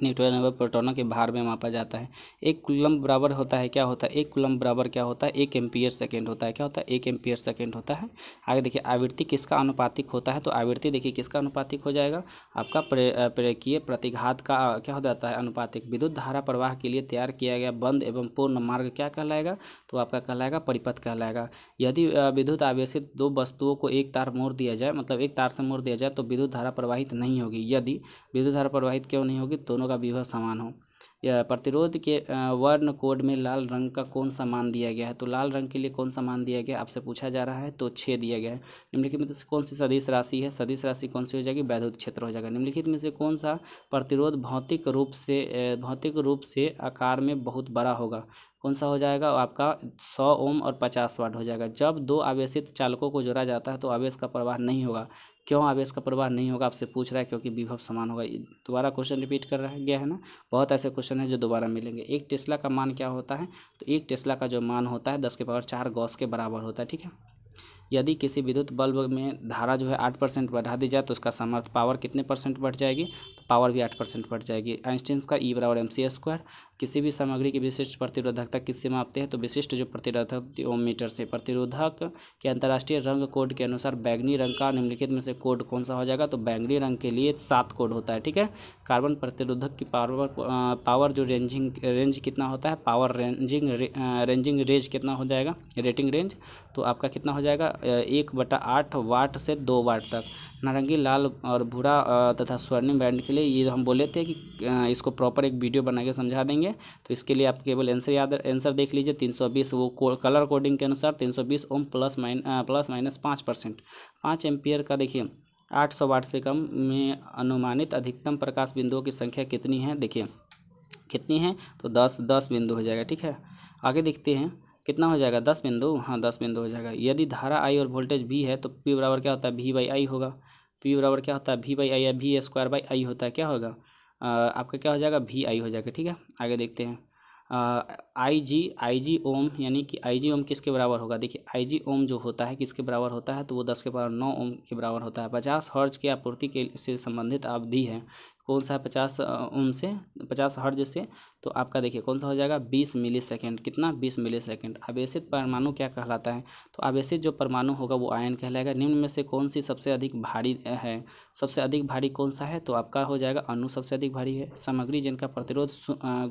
न्यूट्रॉन एवं प्रोटोनों के भार में मापा जाता है एक कुलम बराबर होता है क्या होता है एक कुलम बराबर क्या होता है एक एम्पियर सेकेंड होता है क्या होता है एक एम्पियर सेकेंड होता है आगे देखिए आवृत्ति किसका अनुपातिक होता है तो आवृत्ति देखिए किसका अनुपातिक हो जाएगा आपका प्रेकीय प्रतिघात का क्या हो जाता है अनुपातिक विद्युत धारा प्रवाह के लिए तैयार किया गया बंद एवं पूर्ण मार्ग क्या कहलाएगा तो आपका कहलाएगा परिपथ कहलाएगा यदि विद्युत आवेशित दो वस्तुओं को एक तार मोड़ दिया जाए मतलब एक तार से मोड़ दिया जाए तो विद्युत धारा प्रवाहित नहीं होगी यदि विद्युत धारा प्रवाहित क्यों नहीं होगी दोनों दोनों का विभव समान हो या प्रतिरोध के वर्ण कोड में लाल रंग का कौन सा मान दिया गया है तो लाल रंग के लिए कौन सा मान दिया गया आपसे पूछा जा रहा है तो छः दिया गया है निम्नलिखित में से कौन सी सदिश राशि है सदिश राशि कौन सी हो जाएगी वैद्युत क्षेत्र हो जाएगा निम्नलिखित में से कौन सा प्रतिरोध भौतिक रूप से भौतिक रूप से आकार में बहुत बड़ा होगा कौन सा हो जाएगा आपका सौ ओम और पचास वाट हो जाएगा जब दो आवेशित चालकों को जोड़ा जाता है तो आवेश का प्रवाह नहीं होगा क्यों आवेश का प्रवाह नहीं होगा आपसे पूछ रहा है क्योंकि विभव समान होगा दोबारा क्वेश्चन रिपीट कर रहा गया है ना बहुत ऐसे क्वेश्चन हैं जो दोबारा मिलेंगे एक टेस्ला का मान क्या होता है तो एक टेस्ला का जो मान होता है दस के पावर चार गौस के बराबर होता है ठीक है यदि किसी विद्युत बल्ब में धारा जो है आठ परसेंट बढ़ा दी जाए तो उसका समर्थ पावर कितने परसेंट बढ़ जाएगी तो पावर भी आठ परसेंट बढ़ जाएगी आइंस्टीन का ई e बराबर एम सी स्क्वायर किसी भी सामग्री की विशिष्ट प्रतिरोधकता किससे मापते हैं तो विशिष्ट जो प्रतिरोधक मीटर से प्रतिरोधक के अंतर्राष्ट्रीय रंग कोड के अनुसार बैंगनी रंग का निम्नलिखित में से कोड कौन सा हो जाएगा तो बैंगनी रंग के लिए सात कोड होता है ठीक है कार्बन प्रतिरोधक की पावर पावर जो रेंजिंग रेंज कितना होता है पावर रेंजिंग रेंजिंग रेंज कितना हो जाएगा रेटिंग रेंज तो आपका कितना हो जाएगा एक बटा आठ वाट से दो वाट तक नारंगी लाल और भूरा तथा स्वर्णिम बैंड के लिए ये हम बोले थे कि इसको प्रॉपर एक वीडियो बना के समझा देंगे तो इसके लिए आप केवल आंसर याद आंसर देख लीजिए तीन सौ बीस वो कलर कोडिंग के अनुसार तीन सौ बीस ohm plus mine plus minus पाँच परसेंट पाँच एम्पियर का देखिए आठ सौ वाट से कम में अनुमानित अधिकतम प्रकाश बिंदुओं की संख्या कितनी है देखिए कितनी है तो दस दस बिंदु हो जाएगा ठीक है आगे देखते हैं कितना हो जाएगा दस बिंदु हाँ दस बिंदु हो जाएगा यदि धारा आई और वोल्टेज भी है तो पी बराबर क्या होता है भी बाई आई होगा पी बराबर क्या होता है भी बाई आई या भी स्क्वायर बाई आई होता है क्या होगा आपका क्या हो जाएगा भी आई हो जाएगा ठीक है आगे देखते हैं आई जी आई जी ओम यानी कि आई जी ओम किसके बराबर होगा देखिए आई जी ओम जो होता है किसके बराबर होता है तो वो दस के बराबर नौ ओम के बराबर होता है पचास हर्ज की आपूर्ति के से संबंधित अवधि है कौन सा है पचास ओम से पचास हर्ज से तो आपका देखिए कौन सा हो जाएगा बीस मिली सेकेंड कितना बीस मिली सेकेंड आवेशित परमाणु क्या कहलाता है तो आवेशित जो परमाणु होगा वो आयन कहलाएगा निम्न में से कौन सी सबसे अधिक भारी है सबसे अधिक भारी कौन सा है तो आपका हो जाएगा अनु सबसे अधिक भारी है सामग्री जिनका प्रतिरोध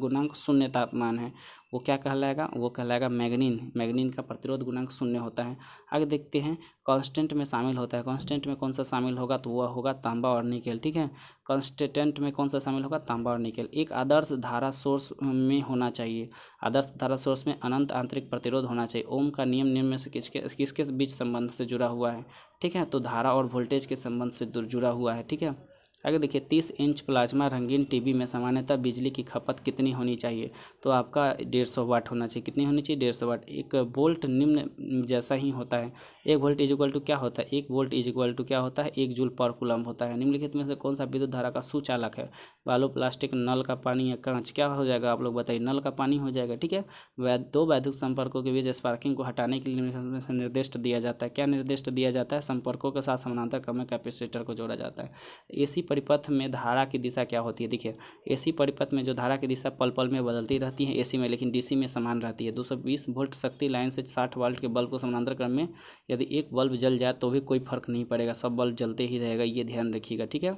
गुणांक शून्य तापमान है वो क्या कहलाएगा वो कहलाएगा मैगनिन मैगनिन का प्रतिरोध गुणांक शून्य होता है आगे देखते हैं कांस्टेंट में शामिल होता है कांस्टेंट में कौन सा शामिल होगा तो वह होगा तांबा और निकेल ठीक है कॉन्स्टेंट में कौन सा शामिल होगा तांबा और निकेल एक आदर्श धारा सोर्स में होना चाहिए आदर्श धारा सोर्स में अनंत आंतरिक प्रतिरोध होना चाहिए ओम का नियम निम्न में से किसके किसके बीच संबंध से जुड़ा हुआ है ठीक है तो धारा और वोल्टेज के संबंध से जुड़ा हुआ है ठीक है आगे देखिए तीस इंच प्लाज्मा रंगीन टीवी में सामान्यतः बिजली की खपत कितनी होनी चाहिए तो आपका डेढ़ सौ वाट होना चाहिए कितनी होनी चाहिए डेढ़ सौ वाट एक वोल्ट निम्न जैसा ही होता है एक वोल्ट इज इक्वल टू क्या होता है एक वोल्ट इज इक्वल टू क्या होता है एक जूल पर कुलम होता है निम्नलिखित में से कौन सा विद्युत धारा का सुचालक है बालू प्लास्टिक नल का पानी या कांच क्या हो जाएगा आप लोग बताइए नल का पानी हो जाएगा ठीक है दो वैद्युत संपर्कों के बीच स्पार्किंग को हटाने के लिए निर्दिष्ट दिया जाता है क्या निर्दिष्ट दिया जाता है संपर्कों के साथ समानांतर क्रम में कैपेसिटर को जोड़ा जाता है ए परिपथ में धारा की दिशा क्या होती है देखिए एसी परिपथ में जो धारा की दिशा पल पल में बदलती रहती है एसी में लेकिन डीसी में समान रहती है 220 वोल्ट शक्ति लाइन से 60 वोल्ट के बल्ब को समानांतर क्रम में यदि एक बल्ब जल जाए तो भी कोई फर्क नहीं पड़ेगा सब बल्ब जलते ही रहेगा ये ध्यान रखिएगा ठीक है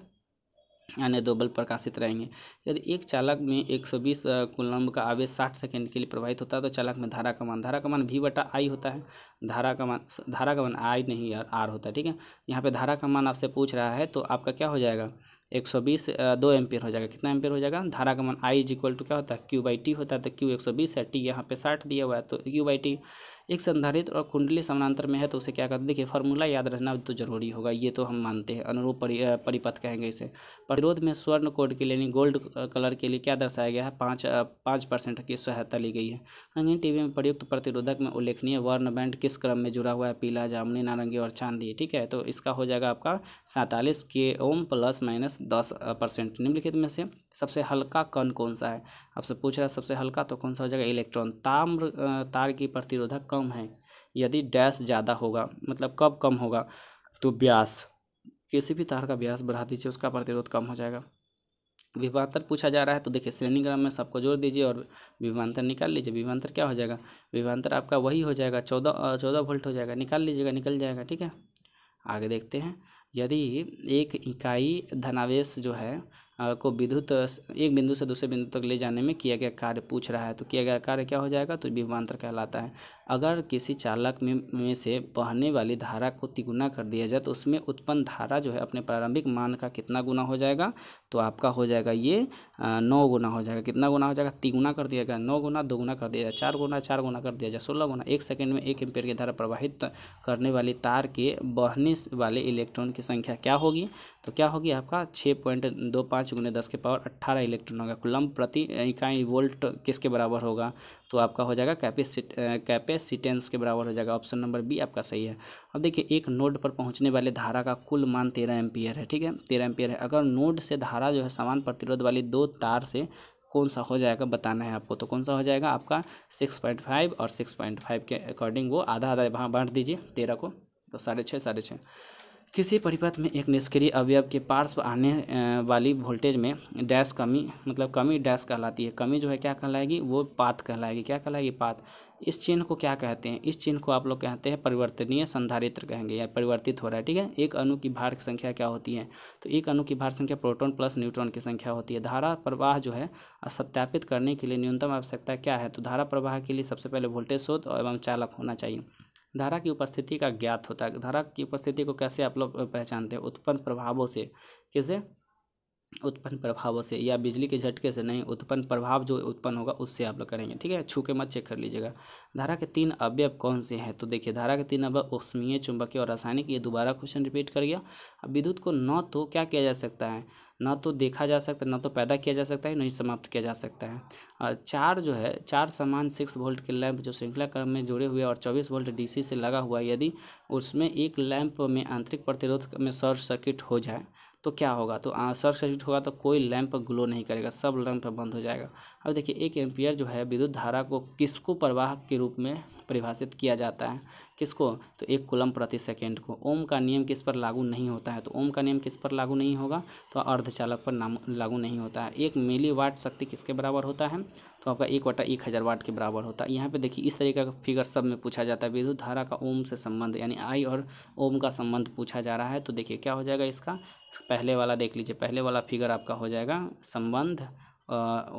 अन्य दो बल प्रकाशित रहेंगे यदि एक चालक में 120 कुलम्ब का आवेश 60 सेकंड के लिए प्रवाहित होता है तो चालक में धारा का मान धारा का मान भी बटा आई होता है धारा का मान धारा का मान आई नहीं यार आर होता है ठीक है यहाँ पे धारा का मान आपसे पूछ रहा है तो आपका क्या हो जाएगा 120 दो एम्पियर हो जाएगा कितना एम्पियर हो जाएगा धारा का मान आई इज इक्वल टू क्या होता है क्यू बाई टी होता है तो क्यू एक सौ बीस है टी यहाँ पे साठ दिया हुआ है तो क्यू बाई टी एक संधारित्र और कुंडली समानांतर में है तो उसे क्या कहते हैं देखिए फॉर्मूला याद रहना तो जरूरी होगा ये तो हम मानते हैं अनुरूप परि, परिपथ कहेंगे इसे प्रतिरोध में स्वर्ण कोड के लिए गोल्ड कलर के लिए क्या दर्शाया गया है पाँच पाँच परसेंट की सहायता ली गई है रंगीन टीवी में प्रयुक्त प्रतिरोधक में उल्लेखनीय वर्ण बैंड किस क्रम में जुड़ा हुआ है पीला जामुनी नारंगी और चांदी ठीक है तो इसका हो जाएगा आपका सैंतालीस के ओम प्लस माइनस दस परसेंट निम्नलिखित में से सबसे हल्का कण कौन सा है आपसे पूछ रहा है सबसे हल्का तो कौन सा हो जाएगा इलेक्ट्रॉन ताम्र तार की प्रतिरोधक कम है यदि डैश ज़्यादा होगा मतलब कब कम होगा तो ब्यास किसी भी तार का ब्यास बढ़ा दीजिए उसका प्रतिरोध कम हो जाएगा विभवांतर पूछा जा रहा है तो देखिए श्रेणी क्रम में सबको जोड़ दीजिए और विभवांतर निकाल लीजिए विभवांतर क्या हो जाएगा विभवांतर आपका वही हो जाएगा चौदह चौदह वोल्ट हो जाएगा निकाल लीजिएगा निकल जाएगा ठीक है आगे देखते हैं यदि एक इकाई धनावेश जो है को विद्युत एक बिंदु से दूसरे बिंदु तक ले जाने में किया गया कार्य पूछ रहा है तो किया गया कार्य क्या हो जाएगा तो विभवान्तर कहलाता है अगर किसी चालक में में से बहने वाली धारा को तिगुना कर दिया जाए तो उसमें उत्पन्न धारा जो है अपने प्रारंभिक मान का कितना गुना हो जाएगा तो आपका हो जाएगा ये नौ गुना हो जाएगा कितना गुना हो जाएगा तिगुना कर दिया गया नौ गुना दो गुना कर दिया जाए चार गुना चार गुना कर दिया जाए सोलह गुना एक सेकेंड में एक एम्पेयर की धारा प्रवाहित करने वाली तार के बहने वाले इलेक्ट्रॉन की संख्या क्या होगी तो क्या होगी आपका छः पॉइंट दो पाँच गुने दस के पावर अट्ठारह इलेक्ट्रॉन होगा कुलम प्रति इकाई वोल्ट किसके बराबर होगा तो आपका हो जाएगा कैपेसिट कैपे टेंस के बराबर हो जाएगा ऑप्शन नंबर बी आपका सही है अब देखिए एक नोड पर पहुंचने वाले धारा का कुल मान तेरह एम्पियर है ठीक है तेरह एम्पियर है अगर नोड से धारा जो है समान प्रतिरोध वाली दो तार से कौन सा हो जाएगा बताना है आपको तो कौन सा हो जाएगा आपका सिक्स पॉइंट फाइव और सिक्स पॉइंट फाइव के अकॉर्डिंग वो आधा आधा वहाँ बांट दीजिए तेरह को तो साढ़े छः साढ़े छः किसी परिपथ में एक निष्क्रिय अवयव के पार्श्व आने वाली वोल्टेज में डैश कमी मतलब कमी डैश कहलाती है कमी जो है क्या कहलाएगी वो पात कहलाएगी क्या कहलाएगी पात इस चिन्ह को क्या कहते हैं इस चिन्ह को आप लोग कहते हैं परिवर्तनीय संधारित्र कहेंगे या परिवर्तित हो रहा है ठीक है एक अणु की भार की संख्या क्या होती है तो एक अणु की भार संख्या प्रोटॉन प्लस न्यूट्रॉन की संख्या होती है धारा प्रवाह जो है सत्यापित करने के लिए न्यूनतम आवश्यकता क्या है तो धारा प्रवाह के लिए सबसे पहले वोल्टेज स्रोत एवं चालक होना चाहिए धारा की उपस्थिति का ज्ञात होता है धारा की उपस्थिति को कैसे आप लोग पहचानते हैं उत्पन्न प्रभावों से कैसे उत्पन्न प्रभावों से या बिजली के झटके से नहीं उत्पन्न प्रभाव जो उत्पन्न होगा उससे आप लोग करेंगे ठीक है छू के मत चेक कर लीजिएगा धारा के तीन अवयव कौन से हैं तो देखिए धारा के तीन अवयव उष्मीय चुंबकीय और रासायनिक ये दोबारा क्वेश्चन रिपीट कर गया अब विद्युत को न तो क्या किया जा सकता है न तो देखा जा सकता है ना तो पैदा किया जा सकता है न ही समाप्त किया जा सकता है और चार जो है चार समान सिक्स वोल्ट के लैंप जो श्रृंखला क्रम में जुड़े हुए और चौबीस वोल्ट डीसी से लगा हुआ यदि उसमें एक लैंप में आंतरिक प्रतिरोध में शॉर्ट सर्किट हो जाए तो क्या होगा तो शॉर्ट सर्किट होगा तो कोई लैंप ग्लो नहीं करेगा सब लैंप बंद हो जाएगा अब देखिए एक एम्पियर जो है विद्युत धारा को किसको प्रवाह के रूप में परिभाषित किया जाता है किसको तो एक कुलम प्रति सेकेंड को ओम का नियम किस पर लागू नहीं होता है तो ओम का नियम किस पर लागू नहीं होगा तो अर्धचालक पर नाम लागू नहीं होता है एक मिली वाट शक्ति किसके बराबर होता है तो आपका एक वटा एक हज़ार वाट के बराबर होता है यहाँ पे देखिए इस तरीके का फिगर सब में पूछा जाता है विद्युत धारा का ओम से संबंध यानी आई और ओम का संबंध पूछा जा रहा है तो देखिए क्या हो जाएगा इसका पहले वाला देख लीजिए पहले वाला फिगर आपका हो जाएगा संबंध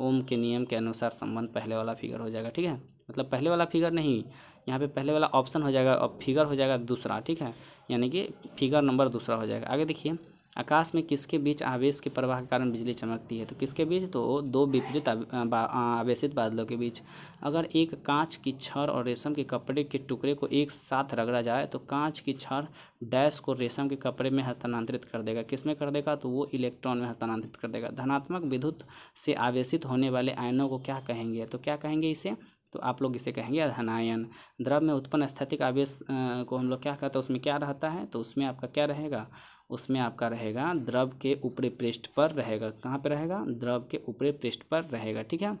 ओम के नियम के अनुसार संबंध पहले वाला फिगर हो जाएगा ठीक है मतलब पहले वाला फिगर नहीं यहाँ पे पहले वाला ऑप्शन हो जाएगा और फिगर हो जाएगा दूसरा ठीक है यानी कि फिगर नंबर दूसरा हो जाएगा आगे देखिए आकाश में किसके बीच आवेश के प्रवाह के कारण बिजली चमकती है तो किसके बीच तो दो विपरीत आवेशित बादलों के बीच अगर एक कांच की छड़ और रेशम के कपड़े के टुकड़े को एक साथ रगड़ा जाए तो कांच की छड़ डैश को रेशम के कपड़े में हस्तांतरित कर देगा किस में कर देगा तो वो इलेक्ट्रॉन में हस्तांतरित कर देगा धनात्मक विद्युत से आवेशित होने वाले आयनों को क्या कहेंगे तो क्या कहेंगे इसे तो आप लोग इसे कहेंगे धनायन द्रव में उत्पन्न स्थितिक आवेश को हम लोग क्या कहते हैं उसमें क्या रहता है तो उसमें आपका क्या रहेगा उसमें आपका रहेगा द्रव के ऊपरी पृष्ठ पर रहेगा कहाँ पर रहेगा द्रव के ऊपरी पृष्ठ पर रहेगा ठीक है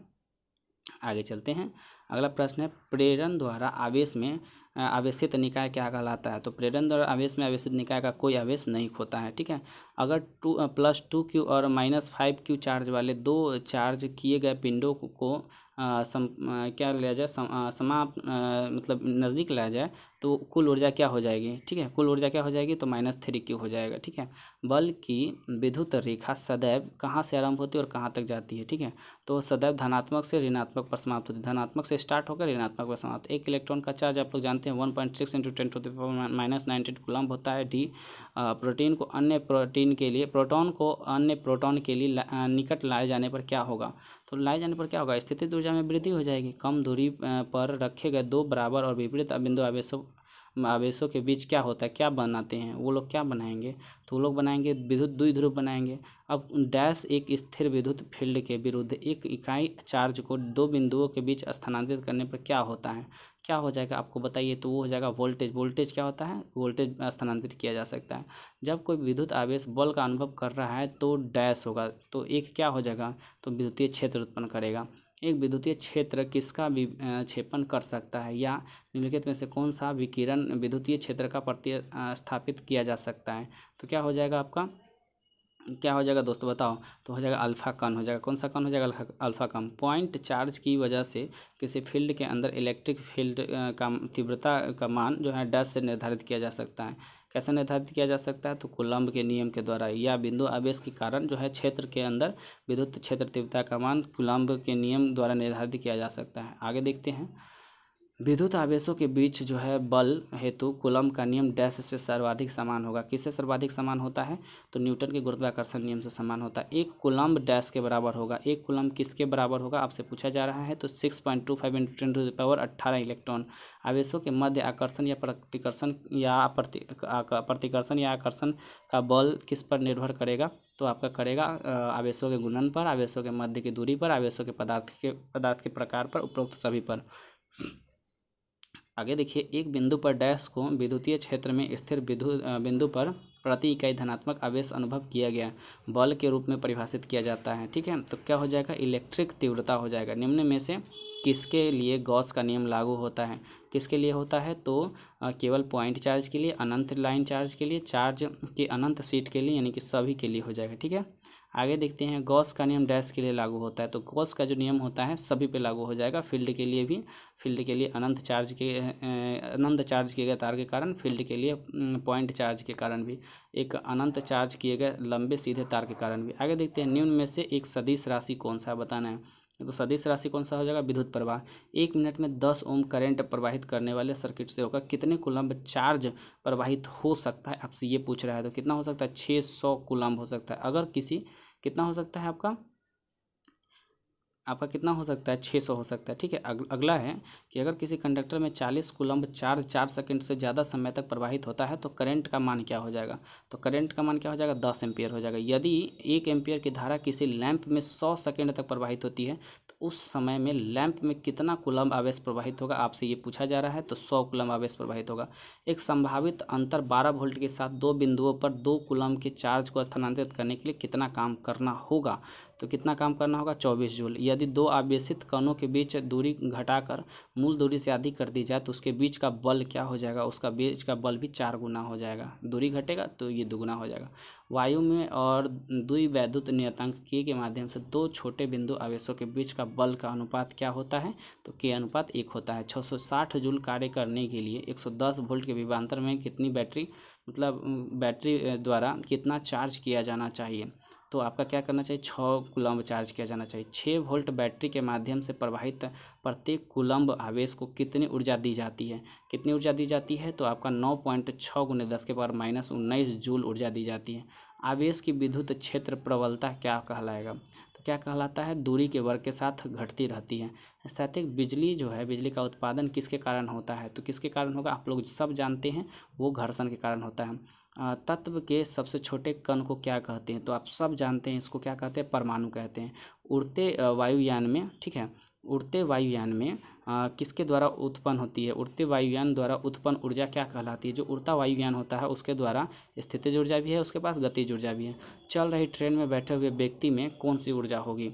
आगे चलते हैं अगला प्रश्न है प्रेरण द्वारा आवेश में आवेशित निकाय क्या कहलाता है तो प्रेरण द्वारा आवेश में आवेशित निकाय का कोई आवेश नहीं होता है ठीक है अगर टू प्लस टू क्यू और माइनस फाइव क्यू चार्ज वाले दो चार्ज किए गए पिंडों को आ, सम आ, क्या लिया जाए सम, मतलब नज़दीक लाया जाए तो कुल ऊर्जा क्या हो जाएगी ठीक है कुल ऊर्जा क्या हो जाएगी तो माइनस थ्री क्यू हो जाएगा ठीक है बल की विद्युत रेखा सदैव कहाँ से आरंभ होती है और कहाँ तक जाती है ठीक है तो सदैव धनात्मक से ऋणात्मक पर समाप्त होती है धनात्मक से स्टार्ट होकर ऋणात्मक पर समाप्त एक इलेक्ट्रॉन का चार्ज आप लोग जानते हैं one point six into ten to minus nineteen coulomb होता है डी प्रोटीन को अन्य प्रोटीन के लिए प्रोटॉन को अन्य प्रोटॉन के लिए निकट लाए जाने पर क्या होगा तो लाए जाने पर क्या होगा स्थितिज ऊर्जा में वृद्धि हो जाएगी कम दूरी पर रखे गए दो बराबर और विपरीत बिंदु आवेशों आवेशों के बीच क्या होता है क्या बनाते हैं वो लोग क्या बनाएंगे तो वो लोग बनाएंगे विद्युत ध्रुव बनाएंगे अब डैश एक स्थिर विद्युत फील्ड के विरुद्ध एक इकाई चार्ज को दो बिंदुओं के बीच स्थानांतरित करने पर क्या होता है क्या हो जाएगा आपको बताइए तो वो हो जाएगा वोल्टेज वोल्टेज क्या होता है वोल्टेज स्थानांतरित किया जा सकता है जब कोई विद्युत आवेश बल का अनुभव कर रहा है तो डैश होगा तो एक क्या हो जाएगा तो विद्युतीय क्षेत्र उत्पन्न करेगा एक विद्युतीय क्षेत्र किसका क्षेपण कर सकता है या निम्नलिखित में से कौन सा विकिरण विद्युतीय क्षेत्र का प्रतिस्थापित किया जा सकता है तो क्या हो जाएगा आपका क्या हो जाएगा दोस्तों बताओ तो हो जाएगा अल्फा कण हो जाएगा कौन सा कण हो जाएगा अल्फा कण पॉइंट चार्ज की वजह से किसी फील्ड के अंदर इलेक्ट्रिक फील्ड का तीव्रता का मान जो है डस से निर्धारित किया जा सकता है कैसे निर्धारित किया जा सकता है तो कुलम्ब के नियम के द्वारा या बिंदु आवेश के कारण जो है क्षेत्र के अंदर विद्युत क्षेत्र तीव्रता का मान कुलम्ब के नियम द्वारा निर्धारित किया जा सकता है आगे देखते हैं विद्युत आवेशों के बीच जो है बल हेतु कुलम का नियम डैश से सर्वाधिक समान होगा किससे सर्वाधिक समान होता है तो न्यूटन के गुरुत्वाकर्षण नियम से समान होता है एक कुलम डैश के बराबर होगा एक कुलम किसके बराबर होगा आपसे पूछा जा रहा है तो six point two five into ten to power अट्ठारह इलेक्ट्रॉन आवेशों के मध्य आकर्षण या प्रतिकर्षण या प्रतिकर्षण या आकर्षण का बल किस पर निर्भर करेगा तो आपका करेगा आवेशों के गुणन पर आवेशों के मध्य की दूरी पर आवेशों के पदार्थ के पदार्थ के प्रकार पर उपरोक्त सभी पर आगे देखिए एक बिंदु पर डैश को विद्युतीय क्षेत्र में स्थिर बिंदु पर प्रति इकाई धनात्मक आवेश अनुभव किया गया बल के रूप में परिभाषित किया जाता है ठीक है तो क्या हो जाएगा इलेक्ट्रिक तीव्रता हो जाएगा निम्न में से किसके लिए गॉस का नियम लागू होता है किसके लिए होता है तो केवल पॉइंट चार्ज के लिए अनंत लाइन चार्ज के लिए चार्ज के अनंत सीट के लिए यानी कि सभी के लिए हो जाएगा ठीक है आगे देखते हैं गॉस का नियम डैश के लिए लागू होता है तो गॉस का जो नियम होता है सभी पे लागू हो जाएगा फील्ड के लिए भी फील्ड के लिए अनंत चार्ज के अनंत चार्ज किए गए तार के कारण फील्ड के लिए पॉइंट चार्ज के कारण भी एक अनंत चार्ज किए गए लंबे सीधे तार के कारण भी आगे देखते हैं निम्न में से एक सदीश राशि कौन सा बताना है तो सदिश राशि कौन सा हो जाएगा विद्युत प्रवाह एक मिनट में दस ओम करंट प्रवाहित करने वाले सर्किट से होकर कितने कुलम्ब चार्ज प्रवाहित हो सकता है आपसे ये पूछ रहा है तो कितना हो सकता है छः सौ कुलम्ब हो सकता है अगर किसी कितना हो सकता है आपका आपका कितना हो सकता है छः सौ हो सकता है ठीक है अग, अगला है कि अगर किसी कंडक्टर में चालीस कुलम्ब चार्ज चार सेकंड से ज़्यादा समय तक प्रवाहित होता है तो करंट का मान क्या हो जाएगा तो करंट का मान क्या हो जाएगा दस एम्पियर हो जाएगा यदि एक एम्पियर की धारा किसी लैंप में सौ सेकेंड तक प्रवाहित होती है तो उस समय में लैंप में कितना कुलम्ब आवेश प्रवाहित होगा आपसे ये पूछा जा रहा है तो सौ कुलम्ब आवेश प्रवाहित होगा एक संभावित अंतर बारह वोल्ट के साथ दो बिंदुओं पर दो कुलम्ब के चार्ज को स्थानांतरित करने के लिए कितना काम करना होगा तो कितना काम करना होगा चौबीस जूल यदि दो आवेशित कणों के बीच दूरी घटाकर मूल दूरी से अधिक कर दी जाए तो उसके बीच का बल क्या हो जाएगा उसका बीच का बल भी चार गुना हो जाएगा दूरी घटेगा तो ये दुगुना हो जाएगा वायु में और दुई वैद्युत नियतांक के के माध्यम से दो छोटे बिंदु आवेशों के बीच का बल का अनुपात क्या होता है तो के अनुपात एक होता है छः जूल कार्य करने के लिए एक वोल्ट के विभांतर में कितनी बैटरी मतलब बैटरी द्वारा कितना चार्ज किया जाना चाहिए तो आपका क्या करना चाहिए छः कुलम्ब चार्ज किया जाना चाहिए छः वोल्ट बैटरी के माध्यम से प्रवाहित प्रत्येक कुलम्ब आवेश को कितनी ऊर्जा दी जाती है कितनी ऊर्जा दी जाती है तो आपका नौ पॉइंट छः गुने दस के पावर माइनस उन्नीस जूल ऊर्जा दी जाती है आवेश की विद्युत क्षेत्र प्रबलता क्या कहलाएगा तो क्या कहलाता है दूरी के वर्ग के साथ घटती रहती है स्थैतिक बिजली जो है बिजली का उत्पादन किसके कारण होता है तो किसके कारण होगा आप लोग सब जानते हैं वो घर्षण के कारण होता है तत्व के सबसे छोटे कण को क्या कहते हैं तो आप सब जानते हैं इसको क्या कहते हैं परमाणु कहते हैं उड़ते वायुयान में ठीक है उड़ते वायुयान में आ, किसके द्वारा उत्पन्न होती है उड़ते वायुयान द्वारा उत्पन्न ऊर्जा क्या कहलाती है जो उड़ता वायुयान होता है उसके द्वारा स्थिति ऊर्जा भी है उसके पास गति ऊर्जा भी है चल रही ट्रेन में बैठे हुए व्यक्ति में कौन सी ऊर्जा होगी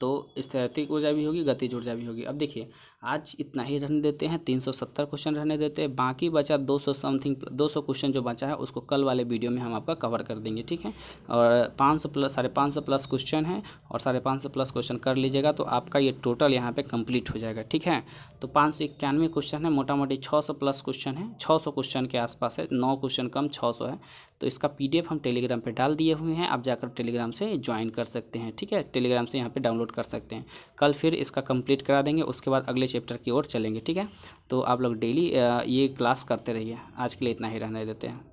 तो स्थितिक ऊर्जा भी होगी गति ऊर्जा भी होगी अब देखिए आज इतना ही रहने देते हैं तीन सौ सत्तर क्वेश्चन रहने देते हैं बाकी बचा दो सौ समथिंग दो सौ क्वेश्चन जो बचा है उसको कल वाले वीडियो में हम आपका कवर कर देंगे ठीक है और पाँच सौ प्लस साढ़े पाँच सौ प्लस क्वेश्चन है और साढ़े पाँच सौ प्लस क्वेश्चन कर लीजिएगा तो आपका ये टोटल यहाँ पे कंप्लीट हो जाएगा ठीक है तो पाँच सौ इक्यानवे क्वेश्चन है मोटा मोटी छः सौ प्लस क्वेश्चन है छः सौ क्वेश्चन के आसपास है नौ क्वेश्चन कम छः सौ है तो इसका पी हम टेलीग्राम पर डाल दिए हुए हैं आप जाकर टेलीग्राम से ज्वाइन कर सकते हैं ठीक है टेलीग्राम से यहाँ पर डाउनलोड कर सकते हैं कल फिर इसका कंप्लीट करा देंगे उसके बाद अगले चैप्टर की ओर चलेंगे ठीक है तो आप लोग डेली ये क्लास करते रहिए आज के लिए इतना ही रहने देते हैं